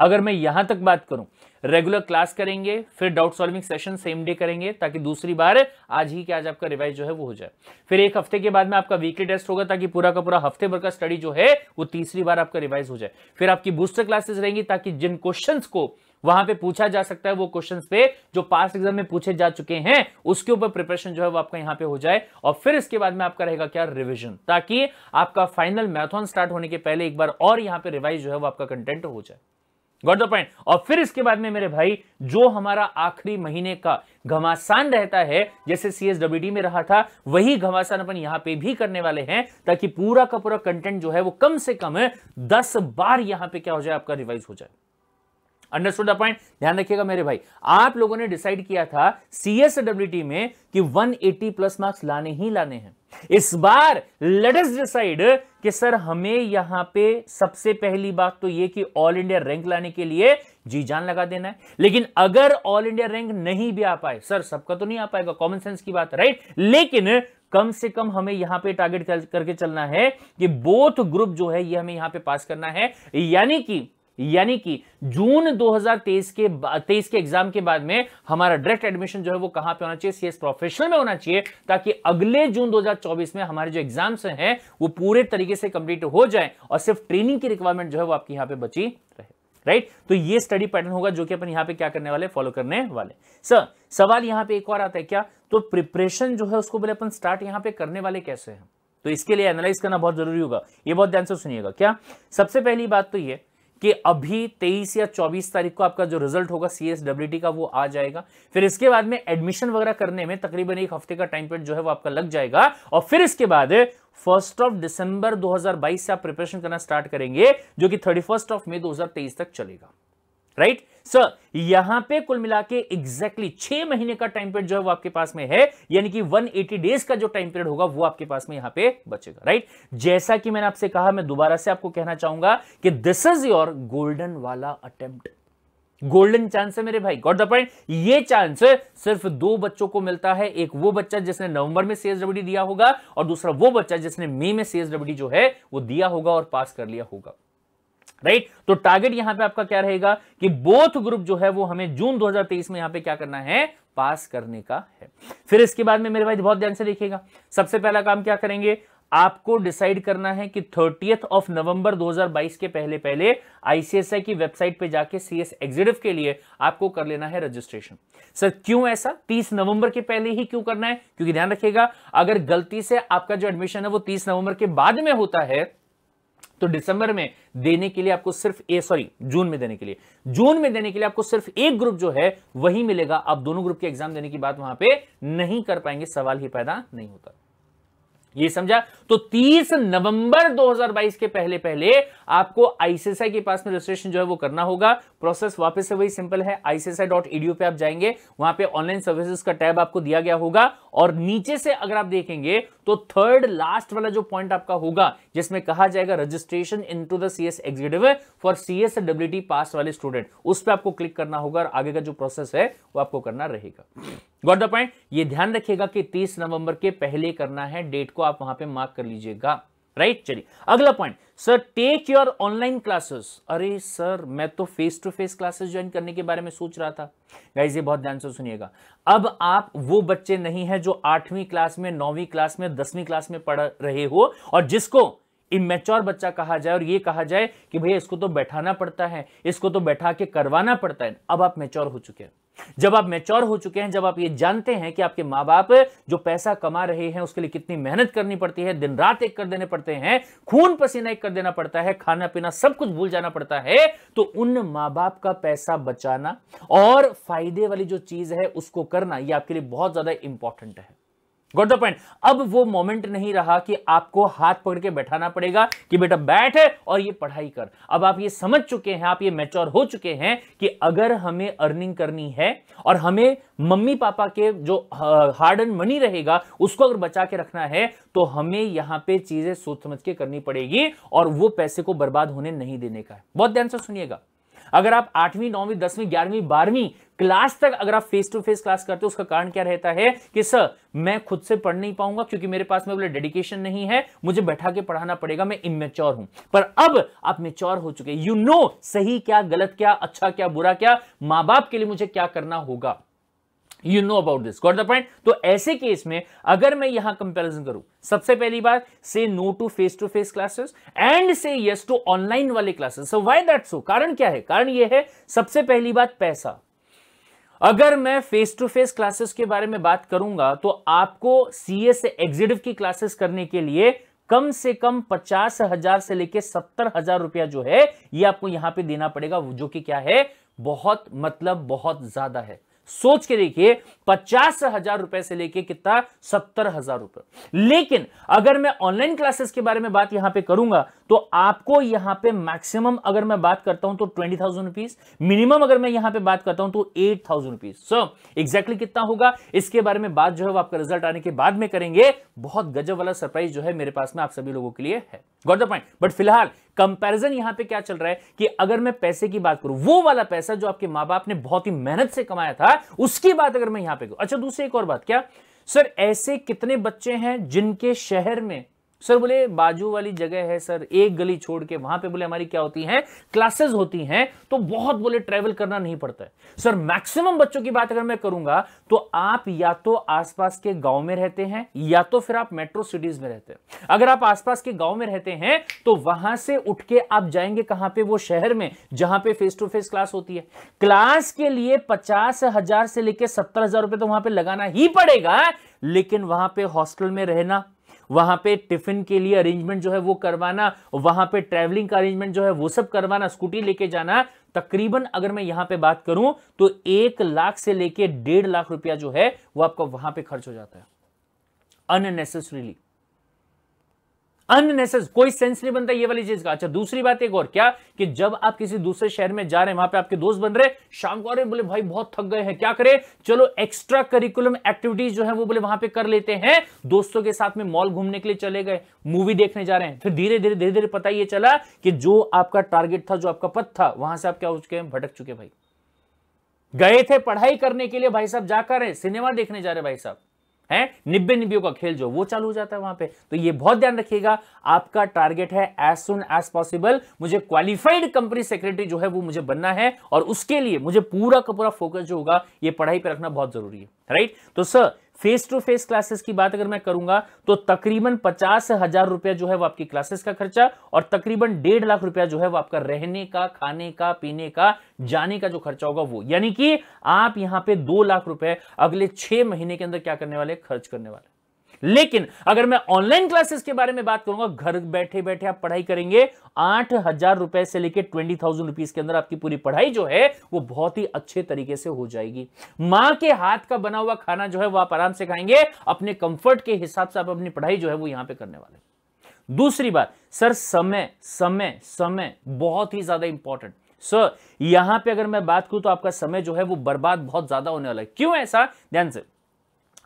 अगर मैं यहां तक बात करूं रेगुलर क्लास करेंगे फिर doubt solving session same day करेंगे ताकि दूसरी बार आज ही के आज आपका रिवाइज जो है वो हो जाए फिर एक हफ्ते के बाद में आपका वीकली टेस्ट होगा ताकि पूरा का पूरा हफ्ते भर का स्टडी जो है वो तीसरी बार आपका रिवाइज हो जाए फिर आपकी बूस्टर क्लासेस रहेंगी ताकि जिन क्वेश्चन को वहां पे पूछा जा सकता है वो क्वेश्चंस पे जो पास एग्जाम में पूछे जा चुके हैं उसके ऊपर प्रिपरेशन जो है वो आपका यहाँ पे हो जाए और फिर इसके बाद में आपका रहेगा क्या रिवीजन ताकि आपका फाइनल मैराथन स्टार्ट होने के पहले एक बार और यहां पे रिवाइज जो है वो आपका कंटेंट हो जाए गॉट द पॉइंट और फिर इसके बाद में मेरे भाई जो हमारा आखिरी महीने का घमासान रहता है जैसे सीएसडब्ल्यूडी में रहा था वही घमासान अपन यहां पे भी करने वाले हैं ताकि पूरा का पूरा कंटेंट जो है वो कम से कम दस बार यहां पे क्या हो जाए आपका रिवाइज हो जाए अंडरस्टूड पॉइंट ध्यान रखिएगा मेरे भाई आप लोगों ने डिसाइड किया था सीएसडब्ल्यूटी में कि 180 प्लस मार्क्स लाने ही लाने हैं इस बार लेटेस्ट डिसाइड कि सर हमें यहां पे सबसे पहली बात तो ये कि ऑल इंडिया रैंक लाने के लिए जी जान लगा देना है लेकिन अगर ऑल इंडिया रैंक नहीं भी आ पाए सर सबका तो नहीं आ पाएगा कॉमन सेंस की बात राइट लेकिन कम से कम हमें यहां पे टारगेट करके चलना है कि बोथ ग्रुप जो है ये हमें यहां पे पास करना है यानी कि यानी कि जून 2023 के तेईस के एग्जाम के बाद में हमारा डायरेक्ट एडमिशन जो है वो कहां पे होना चाहिए सीएस प्रोफेशनल में होना चाहिए ताकि अगले जून 2024 में हमारे जो एग्जाम्स हैं वो पूरे तरीके से कंप्लीट हो जाए और सिर्फ ट्रेनिंग की रिक्वायरमेंट जो है वो आपकी यहां पर बची रहे राइट right? तो ये स्टडी पैटर्न होगा जो कि अपन यहां पे क्या करने वाले फॉलो करने वाले सर सवाल यहां पे एक और आता है क्या तो प्रिपरेशन जो है उसको बोले अपन स्टार्ट यहां पे करने वाले कैसे हैं तो इसके लिए एनालाइज करना बहुत जरूरी होगा ये बहुत ध्यान से सुनिएगा क्या सबसे पहली बात तो ये कि अभी 23 या 24 तारीख को आपका जो रिजल्ट होगा सी का वो आ जाएगा फिर इसके बाद में एडमिशन वगैरह करने में तकरीबन एक हफ्ते का टाइम पीरियड जो है वो आपका लग जाएगा और फिर इसके बाद फर्स्ट ऑफ दिसंबर 2022 से आप प्रिपरेशन करना स्टार्ट करेंगे जो कि थर्टी ऑफ मे 2023 तक चलेगा राइट सर यहां पे कुल मिला के एग्जैक्टली छह महीने का टाइम पीरियड जो है वो आपके पास में है यानी कि 180 डेज का जो टाइम पीरियड होगा वो आपके पास में यहां पे बचेगा राइट जैसा कि मैंने आपसे कहा मैं दोबारा से आपको कहना चाहूंगा कि दिस इज योर गोल्डन वाला अटेम्प्ट गोल्डन चांस है मेरे भाई गॉट द पॉइंट ये चांस सिर्फ दो बच्चों को मिलता है एक वो बच्चा जिसने नवंबर में सीएसडब्ल्यू दिया होगा और दूसरा वो बच्चा जिसने मई में सीएसडब्ल्यू जो है वो दिया होगा और पास कर लिया होगा राइट right? तो टारगेट यहां पे आपका क्या रहेगा कि बोथ ग्रुप जो है वो हमें जून 2023 में यहां पे क्या करना है पास करने का है फिर इसके बाद में मेरे भाई बहुत ध्यान से देखिएगा सबसे पहला काम क्या करेंगे आपको डिसाइड करना है कि थर्टीएथ ऑफ नवंबर 2022 के पहले पहले आईसीएसआई की वेबसाइट पे जाके सीएस एग्जिटिव के लिए आपको कर लेना है रजिस्ट्रेशन सर क्यों ऐसा 30 नवंबर के पहले ही क्यों करना है क्योंकि ध्यान रखिएगा अगर गलती से आपका जो एडमिशन है वो 30 नवंबर के बाद में होता है तो दिसंबर में देने के लिए आपको सिर्फ ए सॉरी जून में देने के लिए जून में देने के लिए आपको सिर्फ एक ग्रुप जो है वही मिलेगा आप दोनों ग्रुप के एग्जाम देने की बात वहां पे नहीं कर पाएंगे सवाल ही पैदा नहीं होता ये समझा तो 30 नवंबर 2022 के पहले पहले आपको आईसीएसआई के पास में रजिस्ट्रेशन जो है वो करना होगा प्रोसेस वापस से वही सिंपल है आईसीएसआई डॉट ईडीयू पे आप जाएंगे वहां पे ऑनलाइन सर्विसेज का टैब आपको दिया गया होगा और नीचे से अगर आप देखेंगे तो थर्ड लास्ट वाला जो पॉइंट आपका होगा जिसमें कहा जाएगा registration into the S executive for CS W पास वाले स्टूडेंट उस पर आपको क्लिक करना होगा और आगे का जो प्रोसेस है वो आपको करना रहेगा गॉट द पॉइंट ये ध्यान रखिएगा कि 30 नवंबर के पहले करना है डेट को आप वहां पे मार्क कर लीजिएगा राइट right? चलिए अगला point sir take your online classes अरे सर मैं तो face to face classes join करने के बारे में सोच रहा था गाइज ये बहुत ध्यान से सुनिएगा अब आप वो बच्चे नहीं है जो आठवीं क्लास में नौवीं क्लास में दसवीं क्लास में पढ़ रहे हो और जिसको इमेच्योर बच्चा कहा जाए और ये कहा जाए कि भैया इसको तो बैठाना पड़ता है इसको तो बैठा के करवाना पड़ता है अब आप मेच्योर हो चुके हैं जब आप मेच्योर हो चुके हैं जब आप ये जानते हैं कि आपके माँ बाप जो पैसा कमा रहे हैं उसके लिए कितनी मेहनत करनी पड़ती है दिन रात एक कर देने पड़ते हैं खून पसीना एक कर देना पड़ता है खाना पीना सब कुछ भूल जाना पड़ता है तो उन माँ बाप का पैसा बचाना और फायदे वाली जो चीज है उसको करना यह आपके लिए बहुत ज्यादा इंपॉर्टेंट है गॉट द पॉइंट अब वो मोमेंट नहीं रहा कि आपको हाथ पकड़ के बैठाना पड़ेगा कि बेटा बैठ और ये पढ़ाई कर अब आप ये समझ चुके हैं आप ये मैच्योर हो चुके हैं कि अगर हमें अर्निंग करनी है और हमें मम्मी पापा के जो हार्ड एंड मनी रहेगा उसको अगर बचा के रखना है तो हमें यहां पे चीजें सोच समझ के करनी पड़ेगी और वो पैसे को बर्बाद होने नहीं देने का है बहुत ध्यान से सुनिएगा अगर आप आठवीं नौवीं दसवीं ग्यारहवीं बारहवीं क्लास तक अगर आप फेस टू फेस क्लास करते हो उसका कारण क्या रहता है कि सर मैं खुद से पढ़ नहीं पाऊंगा क्योंकि मेरे पास में बोले डेडिकेशन नहीं है मुझे बैठा के पढ़ाना पड़ेगा मैं इमेच्योर हूं पर अब आप मेच्योर हो चुके यू you नो know, सही क्या गलत क्या अच्छा क्या बुरा क्या माँ बाप के लिए मुझे क्या करना होगा you know about this got the point तो ऐसे केस में अगर मैं यहां कंपेरिजन करूं सबसे पहली बात say no to face to face classes and say yes to online वाले classes so why that so कारण क्या है कारण यह है सबसे पहली बात पैसा अगर मैं फेस टू फेस क्लासेस के बारे में बात करूंगा तो आपको सी एस एग्जिटिव की क्लासेस करने के लिए कम से कम पचास हजार से लेकर सत्तर हजार रुपया जो है ये आपको यहां पे देना पड़ेगा जो कि क्या है बहुत मतलब बहुत ज्यादा है सोच के देखिए पचास हजार रुपए से लेके कितना सत्तर हजार रुपए लेकिन अगर मैं ऑनलाइन क्लासेस के बारे में बात यहां पे करूंगा तो आपको यहां पे मैक्सिमम अगर मैं बात करता हूं तो ट्वेंटी थाउजेंड रुपीज मिनिमम अगर मैं यहां पे बात करता हूं तो eight thousand rupees so exactly कितना होगा इसके बारे में बात जो है वो आपका रिजल्ट आने के बाद में करेंगे बहुत गजब वाला सरप्राइज जो है मेरे पास में आप सभी लोगों के लिए है गॉट द पॉइंट बट फिलहाल कंपैरिजन यहां पे क्या चल रहा है कि अगर मैं पैसे की बात करूं वो वाला पैसा जो आपके मां बाप ने बहुत ही मेहनत से कमाया था उसकी बात अगर मैं यहां पे करूं अच्छा दूसरी एक और बात क्या सर ऐसे कितने बच्चे हैं जिनके शहर में सर बोले बाजू वाली जगह है सर एक गली छोड़ के वहां पे बोले हमारी क्या होती हैं क्लासेस होती हैं तो बहुत बोले ट्रेवल करना नहीं पड़ता है सर मैक्सिमम बच्चों की बात अगर मैं करूंगा तो आप या तो आसपास के गांव में रहते हैं या तो फिर आप मेट्रो सिटीज में रहते हैं अगर आप आसपास के गांव में रहते हैं तो वहां से उठ के आप जाएंगे कहां पे वो शहर में जहां पे फेस टू फेस क्लास होती है क्लास के लिए पचास हजार से लेकर सत्तर हजार रुपए तो वहां पर लगाना ही पड़ेगा लेकिन वहां पर हॉस्टल में रहना वहां पे टिफ़िन के लिए अरेंजमेंट जो है वो करवाना वहां पे ट्रैवलिंग का अरेंजमेंट जो है वो सब करवाना स्कूटी लेके जाना तकरीबन अगर मैं यहां पे बात करूं तो एक लाख से लेके डेढ़ लाख रुपया जो है वो आपका वहां पे खर्च हो जाता है अननेसेसरीली अननेसेस कोई सेंस नहीं बनता ये वाली चीज का अच्छा दूसरी बात एक और क्या कि जब आप किसी दूसरे शहर में जा रहे हैं वहां पे आपके दोस्त बन रहे शाम को अरे बोले भाई बहुत थक गए हैं क्या करें चलो एक्स्ट्रा करिकुलम एक्टिविटीज जो है वो बोले वहां पे कर लेते हैं दोस्तों के साथ में मॉल घूमने के लिए चले गए मूवी देखने जा रहे हैं फिर धीरे धीरे धीरे धीरे पता ये चला कि जो आपका टारगेट था जो आपका पथ था वहां से आप क्या हो चुके हैं भटक चुके भाई गए थे पढ़ाई करने के लिए भाई साहब जाकर सिनेमा देखने जा रहे भाई साहब है निब्बे निब्बियों का खेल जो वो चालू हो जाता है वहां पे तो ये बहुत ध्यान रखिएगा आपका टारगेट है एज सुन एज पॉसिबल मुझे क्वालिफाइड कंपनी सेक्रेटरी जो है वो मुझे बनना है और उसके लिए मुझे पूरा का पूरा फोकस जो होगा ये पढ़ाई पर रखना बहुत जरूरी है राइट तो sir face to face classes की बात अगर मैं करूंगा तो तकरीबन पचास हजार रुपया जो है वो आपकी क्लासेस का खर्चा और तकरीबन डेढ़ लाख रुपया जो है वो आपका रहने का खाने का पीने का जाने का जो खर्चा होगा वो यानी कि आप यहां पे दो लाख रुपए अगले छह महीने के अंदर क्या करने वाले खर्च करने वाले लेकिन अगर मैं ऑनलाइन क्लासेस के बारे में बात करूंगा घर बैठे बैठे आप पढ़ाई करेंगे आठ हजार रुपए से लेकर ट्वेंटी थाउजेंड रुपीज के अंदर आपकी पूरी पढ़ाई जो है वो बहुत ही अच्छे तरीके से हो जाएगी मां के हाथ का बना हुआ खाना जो है वो आप आराम से खाएंगे अपने कंफर्ट के हिसाब से आप अपनी पढ़ाई जो है वो यहां पर करने वाले दूसरी बात सर समय समय समय बहुत ही ज्यादा इंपॉर्टेंट सर so, यहां पे अगर मैं बात करूं तो आपका समय जो है वो बर्बाद बहुत ज्यादा होने वाला है क्यों ऐसा ध्यान से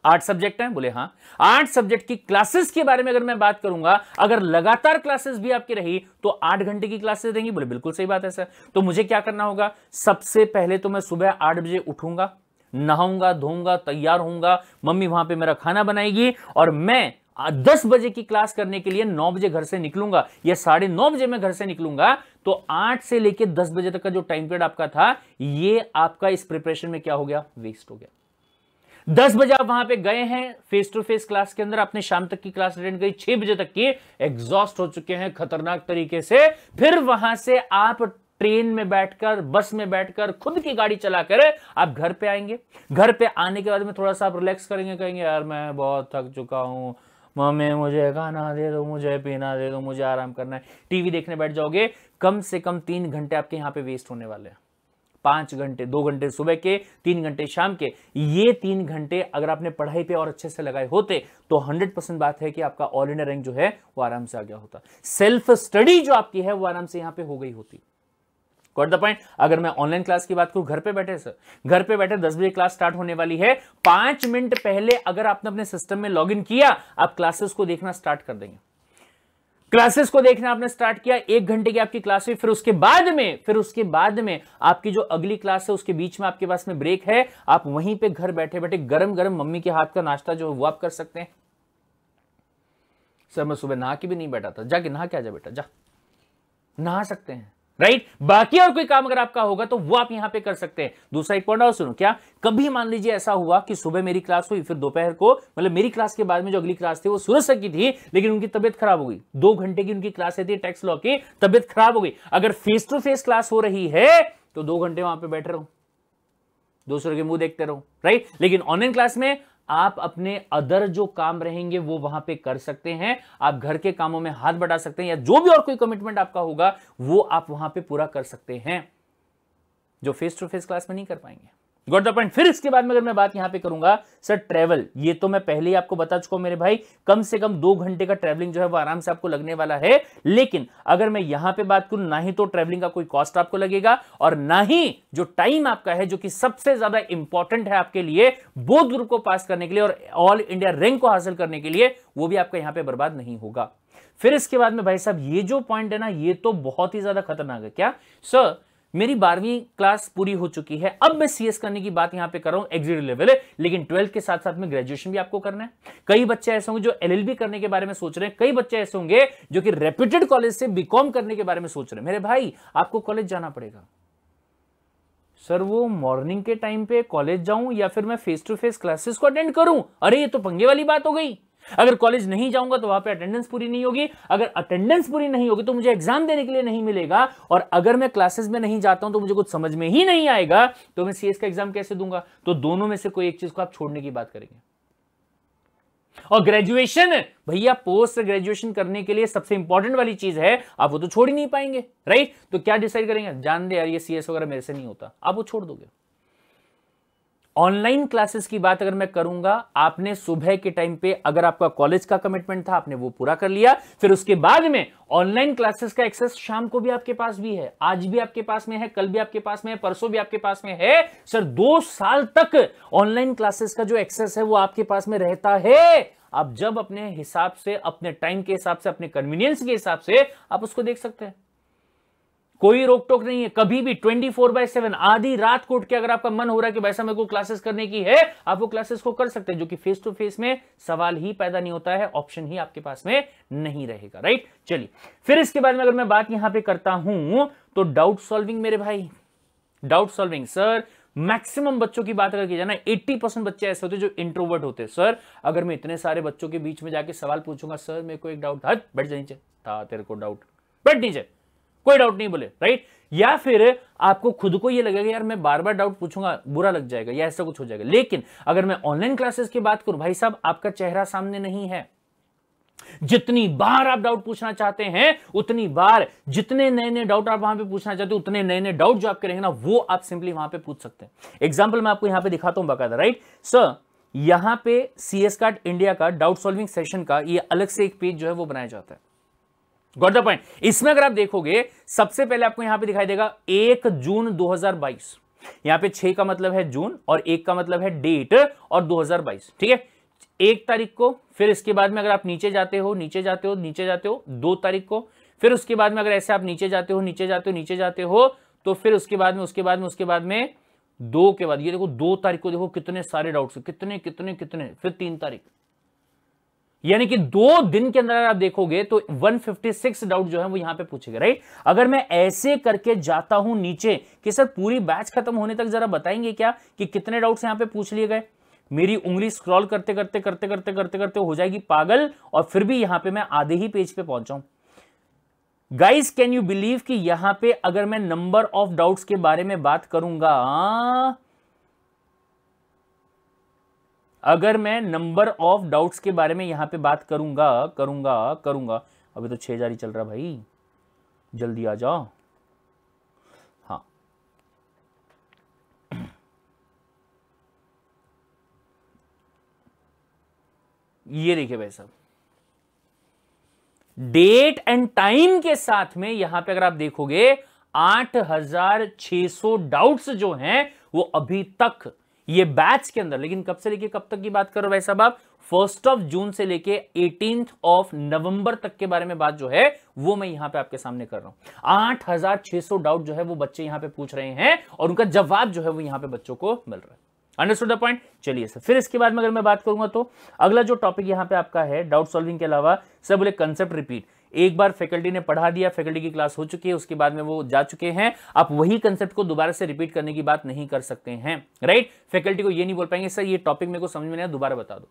आठ सब्जेक्ट हैं बोले हाँ आठ सब्जेक्ट की क्लासेस के बारे में अगर मैं बात करूंगा अगर लगातार क्लासेस भी आपकी रही तो आठ घंटे की क्लासेस देंगी बोले बिल्कुल सही बात है सर तो मुझे क्या करना होगा सबसे पहले तो मैं सुबह आठ बजे उठूंगा नहाऊंगा धोऊंगा तैयार होऊंगा मम्मी वहां पर मेरा खाना बनाएगी और मैं दस बजे की क्लास करने के लिए नौ बजे घर से निकलूंगा या साढ़े नौ बजे मैं घर से निकलूंगा तो आठ से लेकर दस बजे तक का जो टाइम पीरियड आपका था ये आपका इस प्रिपरेशन में क्या हो गया वेस्ट हो गया दस बजे आप वहां पे गए हैं फेस टू फेस क्लास के अंदर आपने शाम तक की क्लास अटेंड करी छह बजे तक की एग्जॉस्ट हो चुके हैं खतरनाक तरीके से फिर वहां से आप ट्रेन में बैठकर बस में बैठकर खुद की गाड़ी चलाकर आप घर पे आएंगे घर पे आने के बाद में थोड़ा सा आप रिलैक्स करेंगे कहेंगे यार मैं बहुत थक चुका हूँ मम्मी मुझे खाना दे दो मुझे पीना दे दो मुझे आराम करना है टीवी देखने बैठ जाओगे कम से कम तीन घंटे आपके यहाँ पे वेस्ट होने वाले हैं पांच घंटे दो घंटे सुबह के तीन घंटे शाम के ये तीन घंटे अगर आपने पढ़ाई पे और अच्छे से लगाए होते तो 100 परसेंट बात है कि आपका ऑल इंडिया रैंक जो है वो आराम से आ गया होता सेल्फ स्टडी जो आपकी है वो आराम से यहां पे हो गई होती द पॉइंट अगर मैं ऑनलाइन क्लास की बात करूं घर पे बैठे सर घर पे बैठे दस बजे क्लास स्टार्ट होने वाली है पांच मिनट पहले अगर आपने अपने सिस्टम में लॉग किया आप क्लासेस को देखना स्टार्ट कर देंगे क्लासेस को देखना आपने स्टार्ट किया एक घंटे की आपकी क्लास हुई फिर उसके बाद में फिर उसके बाद में आपकी जो अगली क्लास है उसके बीच में आपके पास में ब्रेक है आप वहीं पे घर बैठे बैठे गरम गरम मम्मी के हाथ का नाश्ता जो है वो आप कर सकते हैं सर मैं सुबह नहा के भी नहीं बैठा था जाके नहा के आ जा बेटा जा नहा सकते हैं राइट बाकी और कोई काम अगर आपका होगा तो वो आप यहां पे कर सकते हैं दूसरा एक पॉइंट और सुनो क्या कभी मान लीजिए ऐसा हुआ कि सुबह मेरी क्लास हुई फिर दोपहर को मतलब मेरी क्लास के बाद में जो अगली क्लास थी वो सूरज सर की थी लेकिन उनकी तबियत खराब हो गई दो घंटे की उनकी क्लास थी टैक्स लॉ की तबियत खराब हो गई अगर फेस टू फेस क्लास हो रही है तो दो घंटे वहां पर बैठे रहो दूसरों के मुंह देखते रहो राइट लेकिन ऑनलाइन क्लास में आप अपने अदर जो काम रहेंगे वो वहां पे कर सकते हैं आप घर के कामों में हाथ बढ़ा सकते हैं या जो भी और कोई कमिटमेंट आपका होगा वो आप वहां पे पूरा कर सकते हैं जो फेस टू फेस क्लास में नहीं कर पाएंगे गॉट द पॉइंट फिर इसके बाद में अगर मैं बात यहां पे करूंगा सर ट्रेवल ये तो मैं पहले ही आपको बता चुका हूं मेरे भाई कम से कम दो घंटे का ट्रेवलिंग जो है वो आराम से आपको लगने वाला है लेकिन अगर मैं यहां पे बात करूं ना ही तो ट्रेवलिंग का कोई कॉस्ट आपको लगेगा और ना ही जो टाइम आपका है जो कि सबसे ज्यादा इंपॉर्टेंट है आपके लिए बोध ग्रुप को पास करने के लिए और ऑल इंडिया रैंक को हासिल करने के लिए वो भी आपका यहां पर बर्बाद नहीं होगा फिर इसके बाद में भाई साहब ये जो पॉइंट है ना ये तो बहुत ही ज्यादा खतरनाक है क्या सर मेरी बारहवीं क्लास पूरी हो चुकी है अब मैं सीएस करने की बात यहां पे कर रहा हूं एग्जिट लेवल है लेकिन ट्वेल्थ के साथ साथ में ग्रेजुएशन भी आपको करना है कई बच्चे ऐसे होंगे जो एलएलबी करने के बारे में सोच रहे हैं कई बच्चे ऐसे होंगे जो कि रेप्यूटेड कॉलेज से बीकॉम करने के बारे में सोच रहे हैं मेरे भाई आपको कॉलेज जाना पड़ेगा सर वो मॉर्निंग के टाइम पे कॉलेज जाऊं या फिर मैं फेस टू फेस क्लासेस को अटेंड करूं अरे ये तो पंगे वाली बात हो गई अगर कॉलेज नहीं जाऊंगा तो वहां पे अटेंडेंस पूरी नहीं होगी अगर अटेंडेंस पूरी नहीं होगी तो मुझे एग्जाम देने के लिए नहीं मिलेगा और अगर मैं क्लासेस में नहीं जाता हूं तो मुझे कुछ समझ में ही नहीं आएगा तो मैं सीएस का एग्जाम कैसे दूंगा तो दोनों में से कोई एक चीज को आप छोड़ने की बात करेंगे और ग्रेजुएशन भैया पोस्ट ग्रेजुएशन करने के लिए सबसे इंपॉर्टेंट वाली चीज है आप वो तो छोड़ ही नहीं पाएंगे राइट तो क्या डिसाइड करेंगे जान दे यार ये सीएस वगैरह मेरे से नहीं होता आप वो छोड़ दोगे ऑनलाइन क्लासेस की बात अगर मैं करूंगा आपने सुबह के टाइम पे अगर आपका कॉलेज का कमिटमेंट था आपने वो पूरा कर लिया फिर उसके बाद में ऑनलाइन क्लासेस का एक्सेस शाम को भी आपके पास भी है आज भी आपके पास में है कल भी आपके पास में है परसों भी आपके पास में है सर दो साल तक ऑनलाइन क्लासेस का जो एक्सेस है वो आपके पास में रहता है आप जब अपने हिसाब से अपने टाइम के हिसाब से अपने कन्वीनियंस के हिसाब से आप उसको देख सकते हैं कोई रोक टोक नहीं है कभी भी 24 फोर बाय सेवन आधी रात को उठ के अगर आपका मन हो रहा है कि वैसा मेरे को क्लासेस करने की है आप वो क्लासेस को कर सकते हैं जो कि फेस टू फेस में सवाल ही पैदा नहीं होता है ऑप्शन ही आपके पास में नहीं रहेगा राइट चलिए फिर इसके बाद में अगर मैं बात यहां पे करता हूं तो डाउट सॉल्विंग मेरे भाई डाउट सॉल्विंग सर मैक्सिमम बच्चों की बात अगर की जाए ना परसेंट बच्चे ऐसे होते हैं जो इंट्रोवर्ट होते हैं सर अगर मैं इतने सारे बच्चों के बीच में जाके सवाल पूछूंगा सर मेरे को एक डाउट था बैठ जाए था तेरे को डाउट बैठ नीचे कोई डाउट नहीं बोले राइट या फिर आपको खुद को ये लगेगा यार मैं बार बार डाउट पूछूंगा बुरा लग जाएगा या ऐसा कुछ हो जाएगा लेकिन अगर मैं ऑनलाइन क्लासेस की बात करूं भाई साहब आपका चेहरा सामने नहीं है जितनी बार आप डाउट पूछना चाहते हैं उतनी बार जितने नए नए डाउट आप वहां पे पूछना चाहते हो उतने नए नए डाउट जो आपके रहेंगे ना वो आप सिंपली वहां पे पूछ सकते हैं एग्जाम्पल मैं आपको यहां पे दिखाता हूं बकायदा राइट सर यहां पे सीएस कार्ड इंडिया का डाउट सॉल्विंग सेशन का ये अलग से एक पेज जो है वो बनाया जाता है गॉट द पॉइंट इसमें अगर आप देखोगे सबसे पहले आपको यहां पे दिखाई देगा एक जून 2022 यहां पे छह का मतलब है जून और एक का मतलब है डेट और 2022 ठीक है एक तारीख को फिर इसके बाद में अगर आप नीचे जाते हो नीचे जाते हो नीचे जाते हो दो तारीख को फिर उसके बाद में अगर ऐसे आप नीचे जाते हो नीचे जाते हो नीचे जाते हो तो फिर उसके बाद में उसके बाद में उसके बाद में दो के बाद ये देखो दो तारीख को देखो कितने सारे डाउट्स कितने कितने कितने फिर तीन तारीख यानी कि दो दिन के अंदर आप देखोगे तो 156 डाउट जो है वो यहां पे पूछेगा राइट अगर मैं ऐसे करके जाता हूं नीचे कि सर पूरी बैच खत्म होने तक जरा बताएंगे क्या कि कितने डाउट्स यहां पे पूछ लिए गए मेरी उंगली स्क्रॉल करते करते करते करते करते करते हो जाएगी पागल और फिर भी यहां पे मैं आधे ही पेज पे पहुंचा गाइज कैन यू बिलीव कि यहां पे अगर मैं नंबर ऑफ डाउट्स के बारे में बात करूंगा अगर मैं नंबर ऑफ डाउट्स के बारे में यहाँ पे बात करूंगा करूंगा करूंगा अभी तो छह हज़ार ही चल रहा भाई जल्दी आ जाओ हाँ ये देखिए भाई साहब डेट एंड टाइम के साथ में यहां पे अगर आप देखोगे 8600 डाउट्स जो हैं वो अभी तक ये बैच के अंदर लेकिन कब से लेके कब तक की बात करो भाई साहब आप फर्स्ट ऑफ जून से लेके एटीन ऑफ नवंबर तक के बारे में बात जो है वो मैं यहां पे आपके सामने कर रहा हूं आठ हजार छह सौ डाउट जो है वो बच्चे यहां पे पूछ रहे हैं और उनका जवाब जो है वो यहां पे बच्चों को मिल रहा है अंडरस्टूड द पॉइंट चलिए सर फिर इसके बाद में अगर मैं बात करूंगा तो अगला जो टॉपिक यहां पे आपका है डाउट सॉल्विंग के अलावा सर बोले कंसेप्ट रिपीट एक बार फैकल्टी ने पढ़ा दिया फैकल्टी की क्लास हो चुकी है उसके बाद में वो जा चुके हैं आप वही कंसेप्ट को दोबारा से रिपीट करने की बात नहीं कर सकते हैं राइट फैकल्टी को ये नहीं बोल पाएंगे सर ये टॉपिक मेरे को समझ में नहीं दोबारा बता दो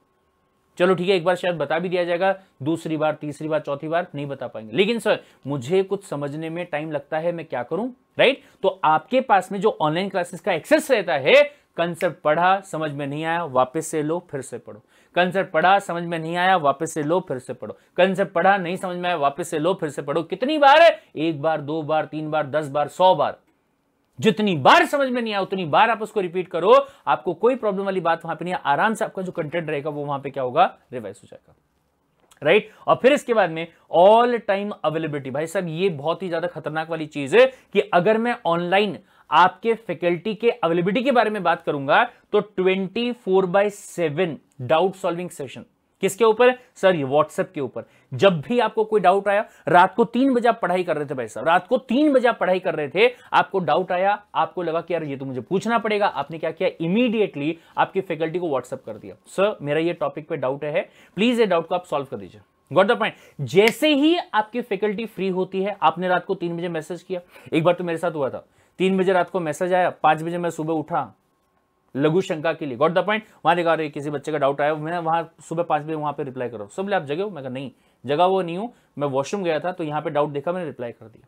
चलो ठीक है एक बार शायद बता भी दिया जाएगा दूसरी बार तीसरी बार चौथी बार नहीं बता पाएंगे लेकिन सर मुझे कुछ समझने में टाइम लगता है मैं क्या करूं राइट तो आपके पास में जो ऑनलाइन क्लासेस का एक्सेस रहता है कंसेप्ट पढ़ा समझ में नहीं आया वापस से लो फिर से पढ़ो कंसेप्ट पढ़ा समझ में नहीं आया वापस से लो फिर से पढ़ो कंसेप्ट पढ़ा नहीं समझ में आया वापस से लो फिर से पढ़ो कितनी बार है एक बार दो बार तीन बार दस बार सौ बार जितनी बार समझ में नहीं आया उतनी बार आप उसको रिपीट करो आपको कोई प्रॉब्लम वाली बात वहां पर नहीं आराम से आपका जो कंटेंट रहेगा वो वहां पर क्या होगा रिवाइज हो जाएगा राइट right? और फिर इसके बाद में ऑल टाइम अवेलेबिलिटी भाई साहब ये बहुत ही ज्यादा खतरनाक वाली चीज है कि अगर मैं ऑनलाइन आपके फैकल्टी के अवेलेबिलिटी के बारे में बात करूंगा तो twenty four by seven doubt solving session किसके ऊपर सर ये व्हाट्सएप के ऊपर जब भी आपको कोई डाउट आया रात को तीन बजे आप पढ़ाई कर रहे थे भाई साहब रात को तीन बजे आप पढ़ाई कर रहे थे आपको डाउट आया आपको लगा कि यार ये तो मुझे पूछना पड़ेगा आपने क्या किया इमीडिएटली आपकी फैकल्टी को व्हाट्सअप कर दिया सर मेरा ये टॉपिक पे डाउट है प्लीज ये डाउट को आप सॉल्व कर दीजिए गॉट द पॉइंट जैसे ही आपकी फैकल्टी फ्री होती है आपने रात को तीन बजे मैसेज किया एक बार तो मेरे साथ हुआ था तीन बजे रात को मैसेज आया पांच बजे मैं सुबह उठा लघु शंका के लिए गॉट द पॉइंट वहां देखा रहे किसी बच्चे का डाउट आया मैं वहां सुबह पांच बजे वहां पर रिप्लाई करो सब बोले आप जगे हो मैं नहीं जगह वो नहीं हूं मैं वॉशरूम गया था तो यहां पर डाउट देखा मैंने रिप्लाई कर दिया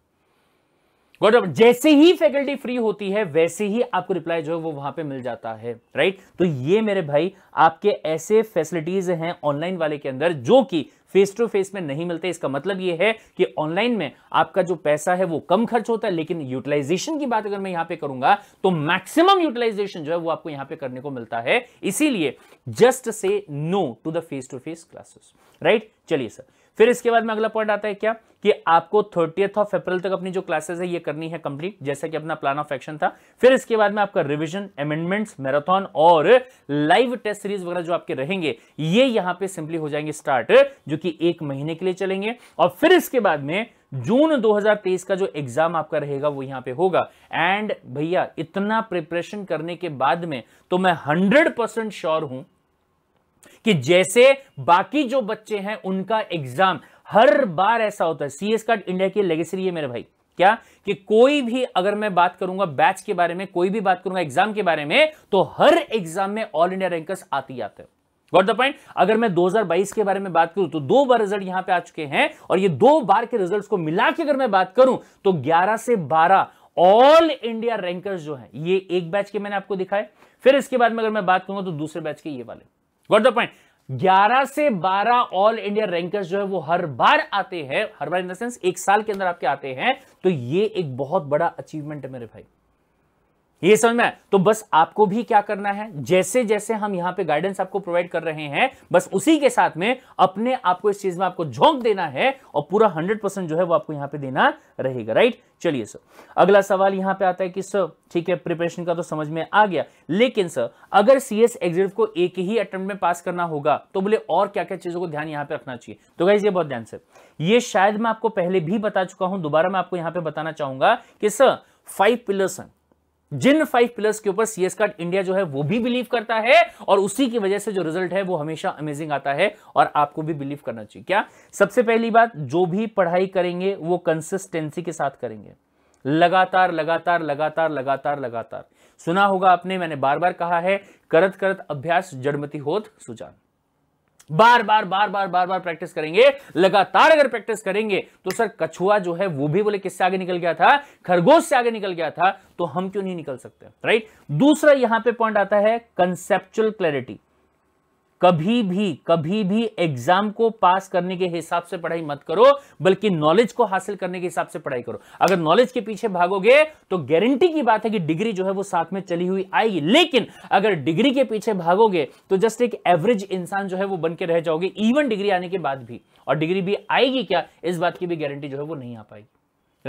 गॉट द जैसे ही फैकल्टी फ्री होती है वैसे ही आपको रिप्लाई जो है वो वहां पे मिल जाता है राइट तो ये मेरे भाई आपके ऐसे फैसिलिटीज हैं ऑनलाइन वाले के अंदर जो कि फेस टू फेस में नहीं मिलते इसका मतलब ये है कि ऑनलाइन में आपका जो पैसा है वो कम खर्च होता है लेकिन यूटिलाइजेशन की बात अगर मैं यहां पे करूंगा तो मैक्सिमम यूटिलाइजेशन जो है वो आपको यहां पे करने को मिलता है इसीलिए just say no to the face to face classes right चलिए सर फिर इसके बाद में अगला पॉइंट आता है क्या कि आपको थर्टीथ ऑफ अप्रैल तक अपनी जो क्लासेस है ये करनी है कंप्लीट जैसा कि अपना प्लान ऑफ एक्शन था फिर इसके बाद में आपका रिविजन अमेंडमेंट्स मैराथन और लाइव टेस्ट सीरीज वगैरह जो आपके रहेंगे ये यहां पे सिंपली हो जाएंगे स्टार्ट जो कि एक महीने के लिए चलेंगे और फिर इसके बाद में जून 2023 का जो एग्जाम आपका रहेगा वो यहां पे होगा एंड भैया इतना प्रिपरेशन करने के बाद में तो मैं 100 परसेंट श्योर हूं कि जैसे बाकी जो बच्चे हैं उनका एग्जाम हर बार ऐसा होता है सीएस कार्ड इंडिया की लेगेसी है मेरे भाई क्या कि कोई भी अगर मैं बात करूंगा बैच के बारे में कोई भी बात करूंगा एग्जाम के बारे में तो हर एग्जाम में ऑल इंडिया रैंकर्स आती आते हैं गॉट द पॉइंट अगर मैं 2022 के बारे में बात करूं तो दो बार रिजल्ट यहां पे आ चुके हैं और ये दो बार के रिजल्ट्स को मिला के अगर मैं बात करूं तो 11 से 12 ऑल इंडिया रैंकर्स जो है ये एक बैच के मैंने आपको दिखाए फिर इसके बाद में अगर मैं बात करूंगा तो दूसरे बैच के ये वाले द पॉइंट 11 से 12 ऑल इंडिया रैंकर्स जो है वो हर बार आते हैं हर बार इन द सेंस एक साल के अंदर आपके आते हैं तो ये एक बहुत बड़ा अचीवमेंट है मेरे भाई ये समझ में आया तो बस आपको भी क्या करना है जैसे जैसे हम यहां पे गाइडेंस आपको प्रोवाइड कर रहे हैं बस उसी के साथ में अपने आपको इस चीज में आपको झोंक देना है और पूरा हंड्रेड परसेंट जो है वो आपको यहां पे देना रहेगा राइट चलिए सर अगला सवाल यहां पे आता है कि सर ठीक है प्रिपरेशन का तो समझ में आ गया लेकिन सर अगर सी एस को एक ही अटेम्प्ट में पास करना होगा तो बोले और क्या क्या चीजों को ध्यान यहां पर रखना चाहिए तो गाइज ये बहुत ध्यान सर ये शायद मैं आपको पहले भी बता चुका हूं दोबारा मैं आपको यहां पे बताना चाहूंगा कि सर फाइव पिलर्स हैं जिन फाइव पिलर्स के ऊपर सीएस कार्ड इंडिया जो है वो भी बिलीव करता है और उसी की वजह से जो रिजल्ट है वो हमेशा अमेजिंग आता है और आपको भी बिलीव करना चाहिए क्या सबसे पहली बात जो भी पढ़ाई करेंगे वो कंसिस्टेंसी के साथ करेंगे लगातार लगातार लगातार लगातार लगातार सुना होगा आपने मैंने बार बार कहा है करत करत अभ्यास जड़मती होत सुजान बार बार बार बार बार बार प्रैक्टिस करेंगे लगातार अगर प्रैक्टिस करेंगे तो सर कछुआ जो है वो भी बोले किससे आगे निकल गया था खरगोश से आगे निकल गया था तो हम क्यों नहीं निकल सकते राइट दूसरा यहां पे पॉइंट आता है कंसेप्चुअल क्लैरिटी कभी भी कभी भी एग्जाम को पास करने के हिसाब से पढ़ाई मत करो बल्कि नॉलेज को हासिल करने के हिसाब से पढ़ाई करो अगर नॉलेज के पीछे भागोगे तो गारंटी की बात है कि डिग्री जो है वो साथ में चली हुई आएगी लेकिन अगर डिग्री के पीछे भागोगे तो जस्ट एक एवरेज इंसान जो है वो बन के रह जाओगे इवन डिग्री आने के बाद भी और डिग्री भी आएगी क्या इस बात की भी गारंटी जो है वो नहीं आ पाएगी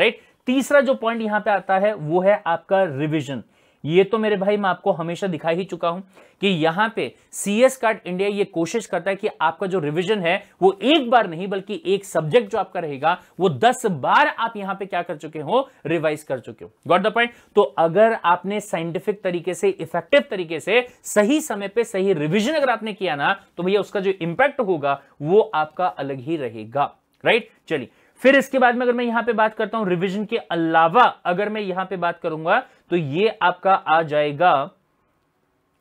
राइट तीसरा जो पॉइंट यहां पर आता है वो है आपका रिविजन ये तो मेरे भाई मैं आपको हमेशा दिखा ही चुका हूं कि यहां पे सी एस कार्ड इंडिया ये कोशिश करता है कि आपका जो रिविजन है वो एक बार नहीं बल्कि एक सब्जेक्ट जो आपका रहेगा वो दस बार आप यहां पे क्या कर चुके हो रिवाइज कर चुके हो गॉट द पॉइंट तो अगर आपने साइंटिफिक तरीके से इफेक्टिव तरीके से सही समय पर सही रिविजन अगर आपने किया ना तो भैया उसका जो इंपैक्ट होगा वो आपका अलग ही रहेगा राइट चलिए फिर इसके बाद में अगर मैं यहां पे बात करता हूं रिवीजन के अलावा अगर मैं यहां पे बात करूंगा तो ये आपका आ जाएगा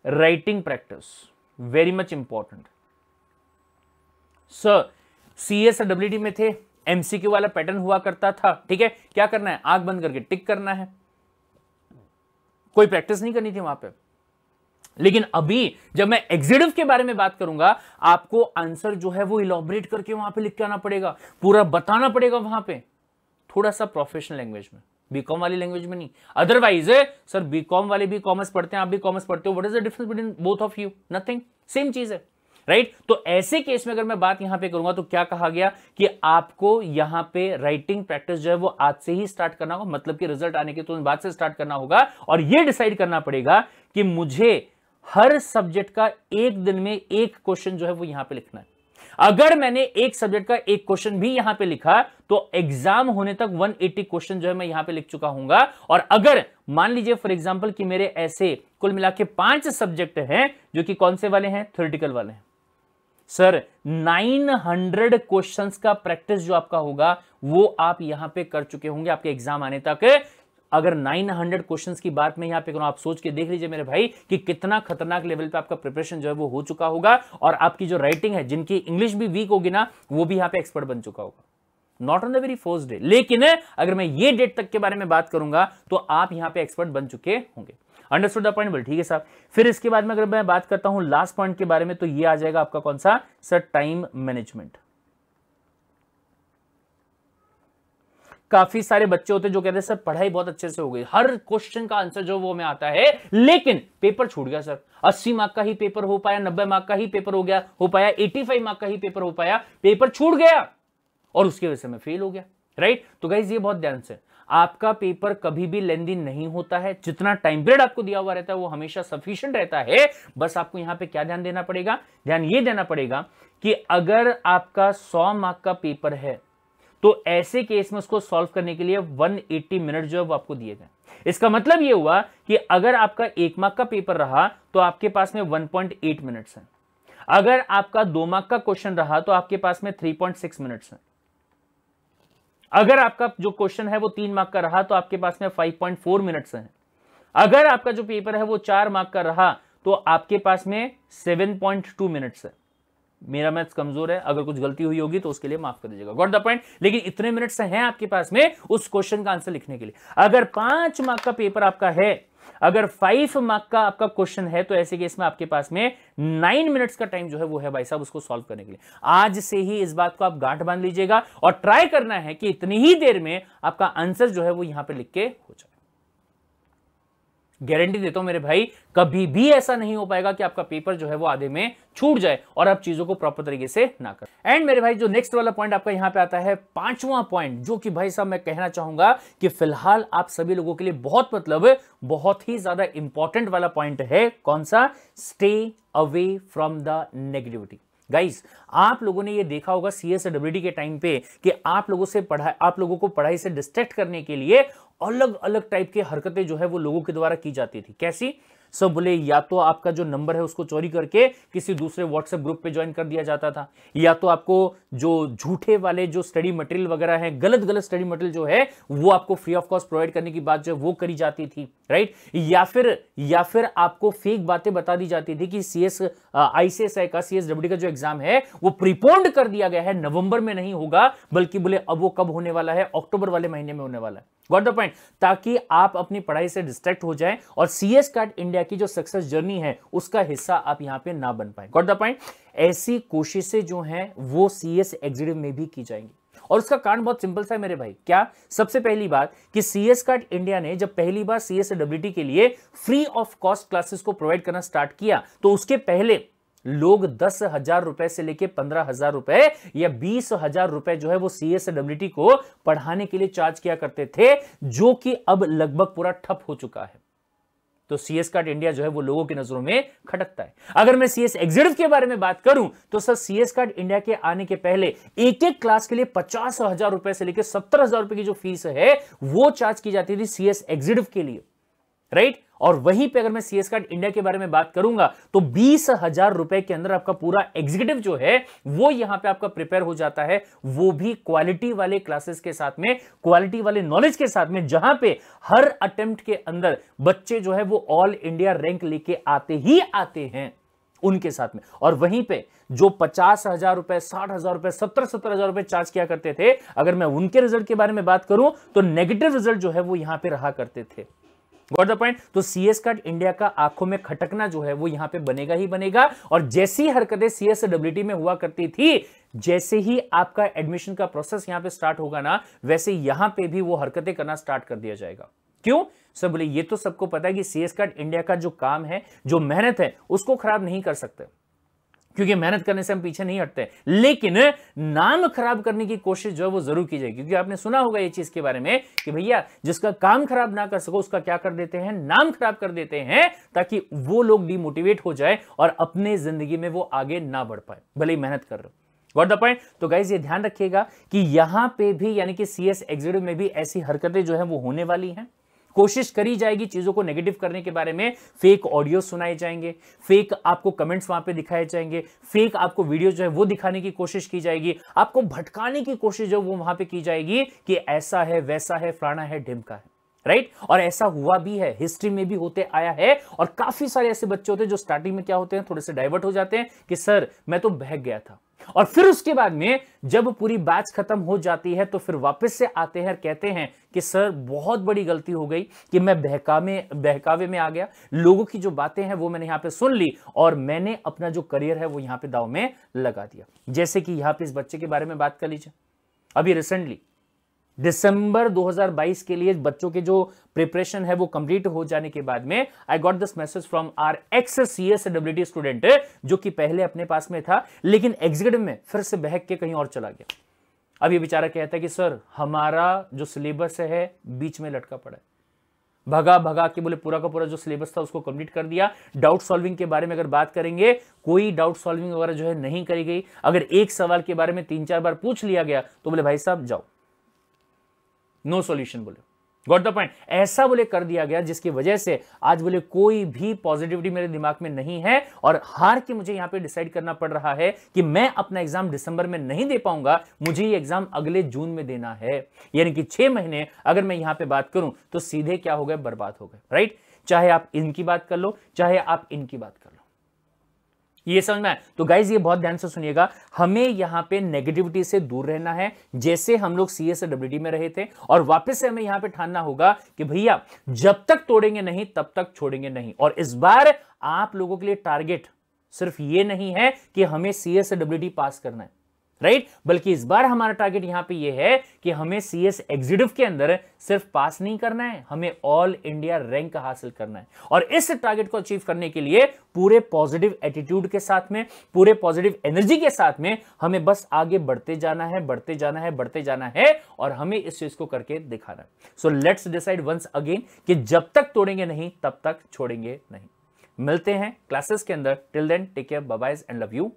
writing practice very much important sir W D में थे एमसीक्यू वाला पैटर्न हुआ करता था ठीक है क्या करना है आग बंद करके टिक करना है कोई प्रैक्टिस नहीं करनी थी वहां पर लेकिन अभी जब मैं एग्जिटिव के बारे में बात करूंगा आपको आंसर जो है वो इलाबरेट करके वहां पे लिख के आना पड़ेगा पूरा बताना पड़ेगा वहां पे थोड़ा सा प्रोफेशनल लैंग्वेज में बीकॉम वाली लैंग्वेज में नहीं अदरवाइज सर बीकॉम वाले भी कॉमर्स पढ़ते हैं आप भी कॉमर्स पढ़ते हो what is the difference between both of you nothing same चीज है राइट right? तो ऐसे केस में अगर मैं बात यहां पे करूंगा तो क्या कहा गया कि आपको यहां पे राइटिंग प्रैक्टिस जो है वो आज से ही स्टार्ट करना होगा मतलब कि रिजल्ट आने के तुरंत तो बाद से स्टार्ट करना होगा और ये डिसाइड करना पड़ेगा कि मुझे हर सब्जेक्ट का एक दिन में एक क्वेश्चन जो है वो यहां पे लिखना है अगर मैंने एक सब्जेक्ट का एक क्वेश्चन भी यहां पे लिखा तो एग्जाम होने तक 180 क्वेश्चन जो है मैं यहां पे लिख चुका हूंगा और अगर मान लीजिए फॉर एग्जांपल कि मेरे ऐसे कुल मिला के पांच सब्जेक्ट हैं जो कि कौन से वाले हैं थ्योरेटिकल वाले हैं सर 900 क्वेश्चंस का प्रैक्टिस जो आपका होगा वो आप यहां पे कर चुके होंगे आपके एग्जाम आने तक अगर 900 क्वेश्चंस की बात में यहाँ पे आप सोच के देख लीजिए मेरे भाई कि कितना खतरनाक लेवल पे आपका प्रिपरेशन जो है वो हो चुका होगा और आपकी जो राइटिंग है जिनकी इंग्लिश भी वीक होगी ना वो भी यहाँ पे एक्सपर्ट बन चुका होगा not on the very first day लेकिन अगर मैं ये डेट तक के बारे में बात करूंगा तो आप यहां पर एक्सपर्ट बन चुके होंगे अंडरस्टूड द पॉइंट बोल ठीक है साहब फिर इसके बाद में अगर मैं बात करता हूं लास्ट पॉइंट के बारे में तो यह आ जाएगा आपका कौन सा सर टाइम मैनेजमेंट काफी सारे बच्चे होते हैं जो कहते हैं सर पढ़ाई बहुत अच्छे से हो गई हर क्वेश्चन का आंसर जो वो में आता है लेकिन पेपर छूट गया सर 80 मार्क का ही पेपर हो पाया 90 मार्क का ही पेपर हो गया हो पाया 85 मार्क का ही पेपर हो पाया पेपर छूट गया और उसकी वजह से मैं फेल हो गया राइट तो गाइज ये बहुत ध्यान से आपका पेपर कभी भी लेंदी नहीं होता है जितना टाइम पीरियड आपको दिया हुआ रहता है वो हमेशा सफिशियंट रहता है बस आपको यहां पे क्या ध्यान देना पड़ेगा ध्यान ये देना पड़ेगा कि अगर आपका 100 मार्क का पेपर है तो ऐसे केस में उसको सॉल्व करने के लिए 180 मिनट जो है वो आपको दिए गए इसका मतलब ये हुआ कि अगर आपका एक मार्क का पेपर रहा तो आपके पास में 1.8 पॉइंट मिनट्स हैं अगर आपका दो मार्क का क्वेश्चन रहा तो आपके पास में 3.6 पॉइंट मिनट्स हैं अगर आपका जो क्वेश्चन है वो तीन मार्क का रहा तो आपके पास में 5.4 मिनट्स हैं अगर आपका जो पेपर है वो चार मार्क का रहा तो आपके पास में 7.2 मिनट्स है मेरा मैथ्स कमजोर है अगर कुछ गलती हुई होगी तो उसके लिए माफ कर दीजिएगा गॉट द पॉइंट लेकिन इतने से हैं आपके पास में उस क्वेश्चन का आंसर लिखने के लिए अगर पांच मार्क का पेपर आपका है अगर फाइव मार्क का आपका क्वेश्चन है तो ऐसे केस में आपके पास में नाइन मिनट्स का टाइम जो है वो है भाई साहब उसको सॉल्व करने के लिए आज से ही इस बात को आप गांठ बांध लीजिएगा और ट्राई करना है कि इतनी ही देर में आपका आंसर जो है वो यहां पर लिख के हो जाए गारंटी देता हूं मेरे भाई कभी भी ऐसा नहीं हो पाएगा कि आपका पेपर जो है वो आधे में छूट जाए और आप चीजों को प्रॉपर तरीके से ना कर एंड मेरे भाई जो नेक्स्ट वाला पॉइंट आपका यहां पे आता है पांचवा पॉइंट जो कि भाई साहब मैं कहना चाहूंगा कि फिलहाल आप सभी लोगों के लिए बहुत मतलब बहुत ही ज्यादा इंपॉर्टेंट वाला पॉइंट है कौन सा stay away from the negativity guys आप लोगों ने ये देखा होगा सी एस के टाइम पे कि आप लोगों से पढ़ाई आप लोगों को पढ़ाई से डिस्ट्रैक्ट करने के लिए अलग अलग टाइप की हरकतें जो है वो लोगों के द्वारा की जाती थी कैसी सब बोले या तो आपका जो नंबर है उसको चोरी करके किसी दूसरे व्हाट्सएप ग्रुप पे ज्वाइन कर दिया जाता था या तो आपको जो झूठे वाले जो स्टडी मटेरियल वगैरह है गलत गलत स्टडी मटेरियल जो है वो आपको फ्री ऑफ कॉस्ट प्रोवाइड करने की बात जो है वो करी जाती थी राइट या फिर या फिर आपको फेक बातें बता दी जाती थी कि सी एस आईसीएसआई का सी एस डब्ल्यू का जो एग्जाम है वो प्रीपोन्ड कर दिया गया है नवंबर में नहीं होगा बल्कि बोले अब वो कब होने वाला है अक्टूबर वाले महीने में होने वाला है वॉट द पॉइंट ताकि आप अपनी पढ़ाई से डिस्ट्रैक्ट हो जाए और सी एस कार्ड इंडिया की जो सक्सेस जर्नी है उसका हिस्सा आप यहां पे ना बन पाए वॉट द पॉइंट ऐसी कोशिशें जो हैं वो सी एस एग्जिटिव में भी की जाएंगी और उसका कारण बहुत सिंपल सा है मेरे भाई क्या सबसे पहली बात कि सी एस कार्ड इंडिया ने जब पहली बार सी एस के लिए फ्री ऑफ कॉस्ट क्लासेस को प्रोवाइड करना स्टार्ट किया तो उसके पहले लोग दस हजार रुपए से लेके पंद्रह हजार रुपए या बीस हजार रुपए जो है वो सी एस डब्ल्यू को पढ़ाने के लिए चार्ज किया करते थे जो कि अब लगभग पूरा ठप हो चुका है तो सीएस कार्ड इंडिया जो है वो लोगों की नजरों में खटकता है अगर मैं सीएस एग्जिट के बारे में बात करूं तो सर सीएस कार्ड इंडिया के आने के पहले एक एक क्लास के लिए पचास हजार रुपए से लेकर सत्तर हजार रुपए की जो फीस है वो चार्ज की जाती थी सीएस एग्जिट के लिए राइट और वहीं पे अगर मैं सीएस कार्ड इंडिया के बारे में बात करूंगा तो बीस हजार रुपए के अंदर आपका पूरा एग्जीक्यूटिव जो है वो यहां पे आपका प्रिपेयर हो जाता है वो भी क्वालिटी वाले क्लासेस के साथ में क्वालिटी वाले नॉलेज के साथ में जहां पे हर अटेम्प्ट के अंदर बच्चे जो है वो ऑल इंडिया रैंक लेके आते ही आते हैं उनके साथ में और वहीं पे जो पचास हजार रुपए साठ हजार रुपए सत्तर सत्तर हजार रुपए चार्ज किया करते थे अगर मैं उनके रिजल्ट के बारे में बात करूं तो नेगेटिव रिजल्ट जो है वो यहां पे रहा करते थे गॉट द पॉइंट तो सीएस का इंडिया का आंखों में खटकना जो है वो यहां पे बनेगा ही बनेगा और जैसी हरकतें सीएसडब्ल्यूटी में हुआ करती थी जैसे ही आपका एडमिशन का प्रोसेस यहां पे स्टार्ट होगा ना वैसे यहां पे भी वो हरकतें करना स्टार्ट कर दिया जाएगा क्यों सब बोले ये तो सबको पता है कि सीएस कार्ड इंडिया का जो काम है जो मेहनत है उसको खराब नहीं कर सकते क्योंकि मेहनत करने से हम पीछे नहीं हटते लेकिन नाम खराब करने की कोशिश जो है वो जरूर की जाएगी क्योंकि आपने सुना होगा ये चीज के बारे में कि भैया जिसका काम खराब ना कर सको उसका क्या कर देते हैं नाम खराब कर देते हैं ताकि वो लोग डिमोटिवेट हो जाए और अपने जिंदगी में वो आगे ना बढ़ पाए भले ही मेहनत कर रहे हो द पॉइंट तो गाइज ये ध्यान रखिएगा कि यहां पे भी यानी कि सी एस में भी ऐसी हरकतें जो है वो होने वाली हैं कोशिश करी जाएगी चीज़ों को नेगेटिव करने के बारे में फेक ऑडियो सुनाए जाएंगे फेक आपको कमेंट्स वहां पे दिखाए जाएंगे फेक आपको वीडियो जो है वो दिखाने की कोशिश की जाएगी आपको भटकाने की कोशिश जो वो वहां पे की जाएगी कि ऐसा है वैसा है फलाना है ढिमका है राइट right? और ऐसा हुआ भी है हिस्ट्री में भी होते आया है और काफी सारे ऐसे बच्चे होते हैं जो स्टार्टिंग में क्या होते हैं थोड़े से डाइवर्ट हो जाते हैं कि सर मैं तो बह गया था और फिर उसके बाद में जब पूरी बैच खत्म हो जाती है तो फिर वापस से आते हैं और कहते हैं कि सर बहुत बड़ी गलती हो गई कि मैं बहकावे बहकावे में आ गया लोगों की जो बातें हैं वो मैंने यहां पे सुन ली और मैंने अपना जो करियर है वो यहां पे दाव में लगा दिया जैसे कि यहां पे इस बच्चे के बारे में बात कर लीजिए अभी रिसेंटली दिसंबर 2022 के लिए बच्चों के जो प्रिपरेशन है वो कंप्लीट हो जाने के बाद में I got this message from our ex C S W student जो कि पहले अपने पास में था लेकिन एग्जिट में फिर से बहक के कहीं और चला गया अब ये बेचारा कहता है कि सर हमारा जो सिलेबस है बीच में लटका पड़ा है भगा भगा के बोले पूरा का पूरा जो सिलेबस था उसको कंप्लीट कर दिया डाउट सॉल्विंग के बारे में अगर बात करेंगे कोई डाउट सॉल्विंग वगैरह जो है नहीं करी गई अगर एक सवाल के बारे में तीन चार बार पूछ लिया गया तो बोले भाई साहब जाओ नो सोल्यूशन बोले गॉट द पॉइंट ऐसा बोले कर दिया गया जिसकी वजह से आज बोले कोई भी पॉजिटिविटी मेरे दिमाग में नहीं है और हार के मुझे यहां पे डिसाइड करना पड़ रहा है कि मैं अपना एग्जाम दिसंबर में नहीं दे पाऊंगा मुझे ये एग्जाम अगले जून में देना है यानी कि छह महीने अगर मैं यहां पे बात करूं तो सीधे क्या हो गए बर्बाद हो गए राइट चाहे आप इनकी बात कर लो चाहे आप इनकी बात कर ये समझ में तो गाइज ये बहुत ध्यान से सुनिएगा हमें यहाँ पे नेगेटिविटी से दूर रहना है जैसे हम लोग सी एस डब्ल्यू में रहे थे और वापस से हमें यहाँ पे ठानना होगा कि भैया जब तक तोड़ेंगे नहीं तब तक छोड़ेंगे नहीं और इस बार आप लोगों के लिए टारगेट सिर्फ ये नहीं है कि हमें सी एस डब्ल्यू पास करना है राइट बल्कि इस बार हमारा टारगेट यहां पे ये है कि हमें सी एस एग्जीडिव के अंदर सिर्फ पास नहीं करना है हमें ऑल इंडिया रैंक हासिल करना है और इस टारगेट को अचीव करने के लिए पूरे पॉजिटिव एटीट्यूड के साथ में पूरे पॉजिटिव एनर्जी के साथ में हमें बस आगे बढ़ते जाना है बढ़ते जाना है बढ़ते जाना है और हमें इस चीज को करके दिखाना है so let's decide once again कि जब तक तोड़ेंगे नहीं तब तक छोड़ेंगे नहीं मिलते हैं क्लासेस के अंदर till then take care babies and love you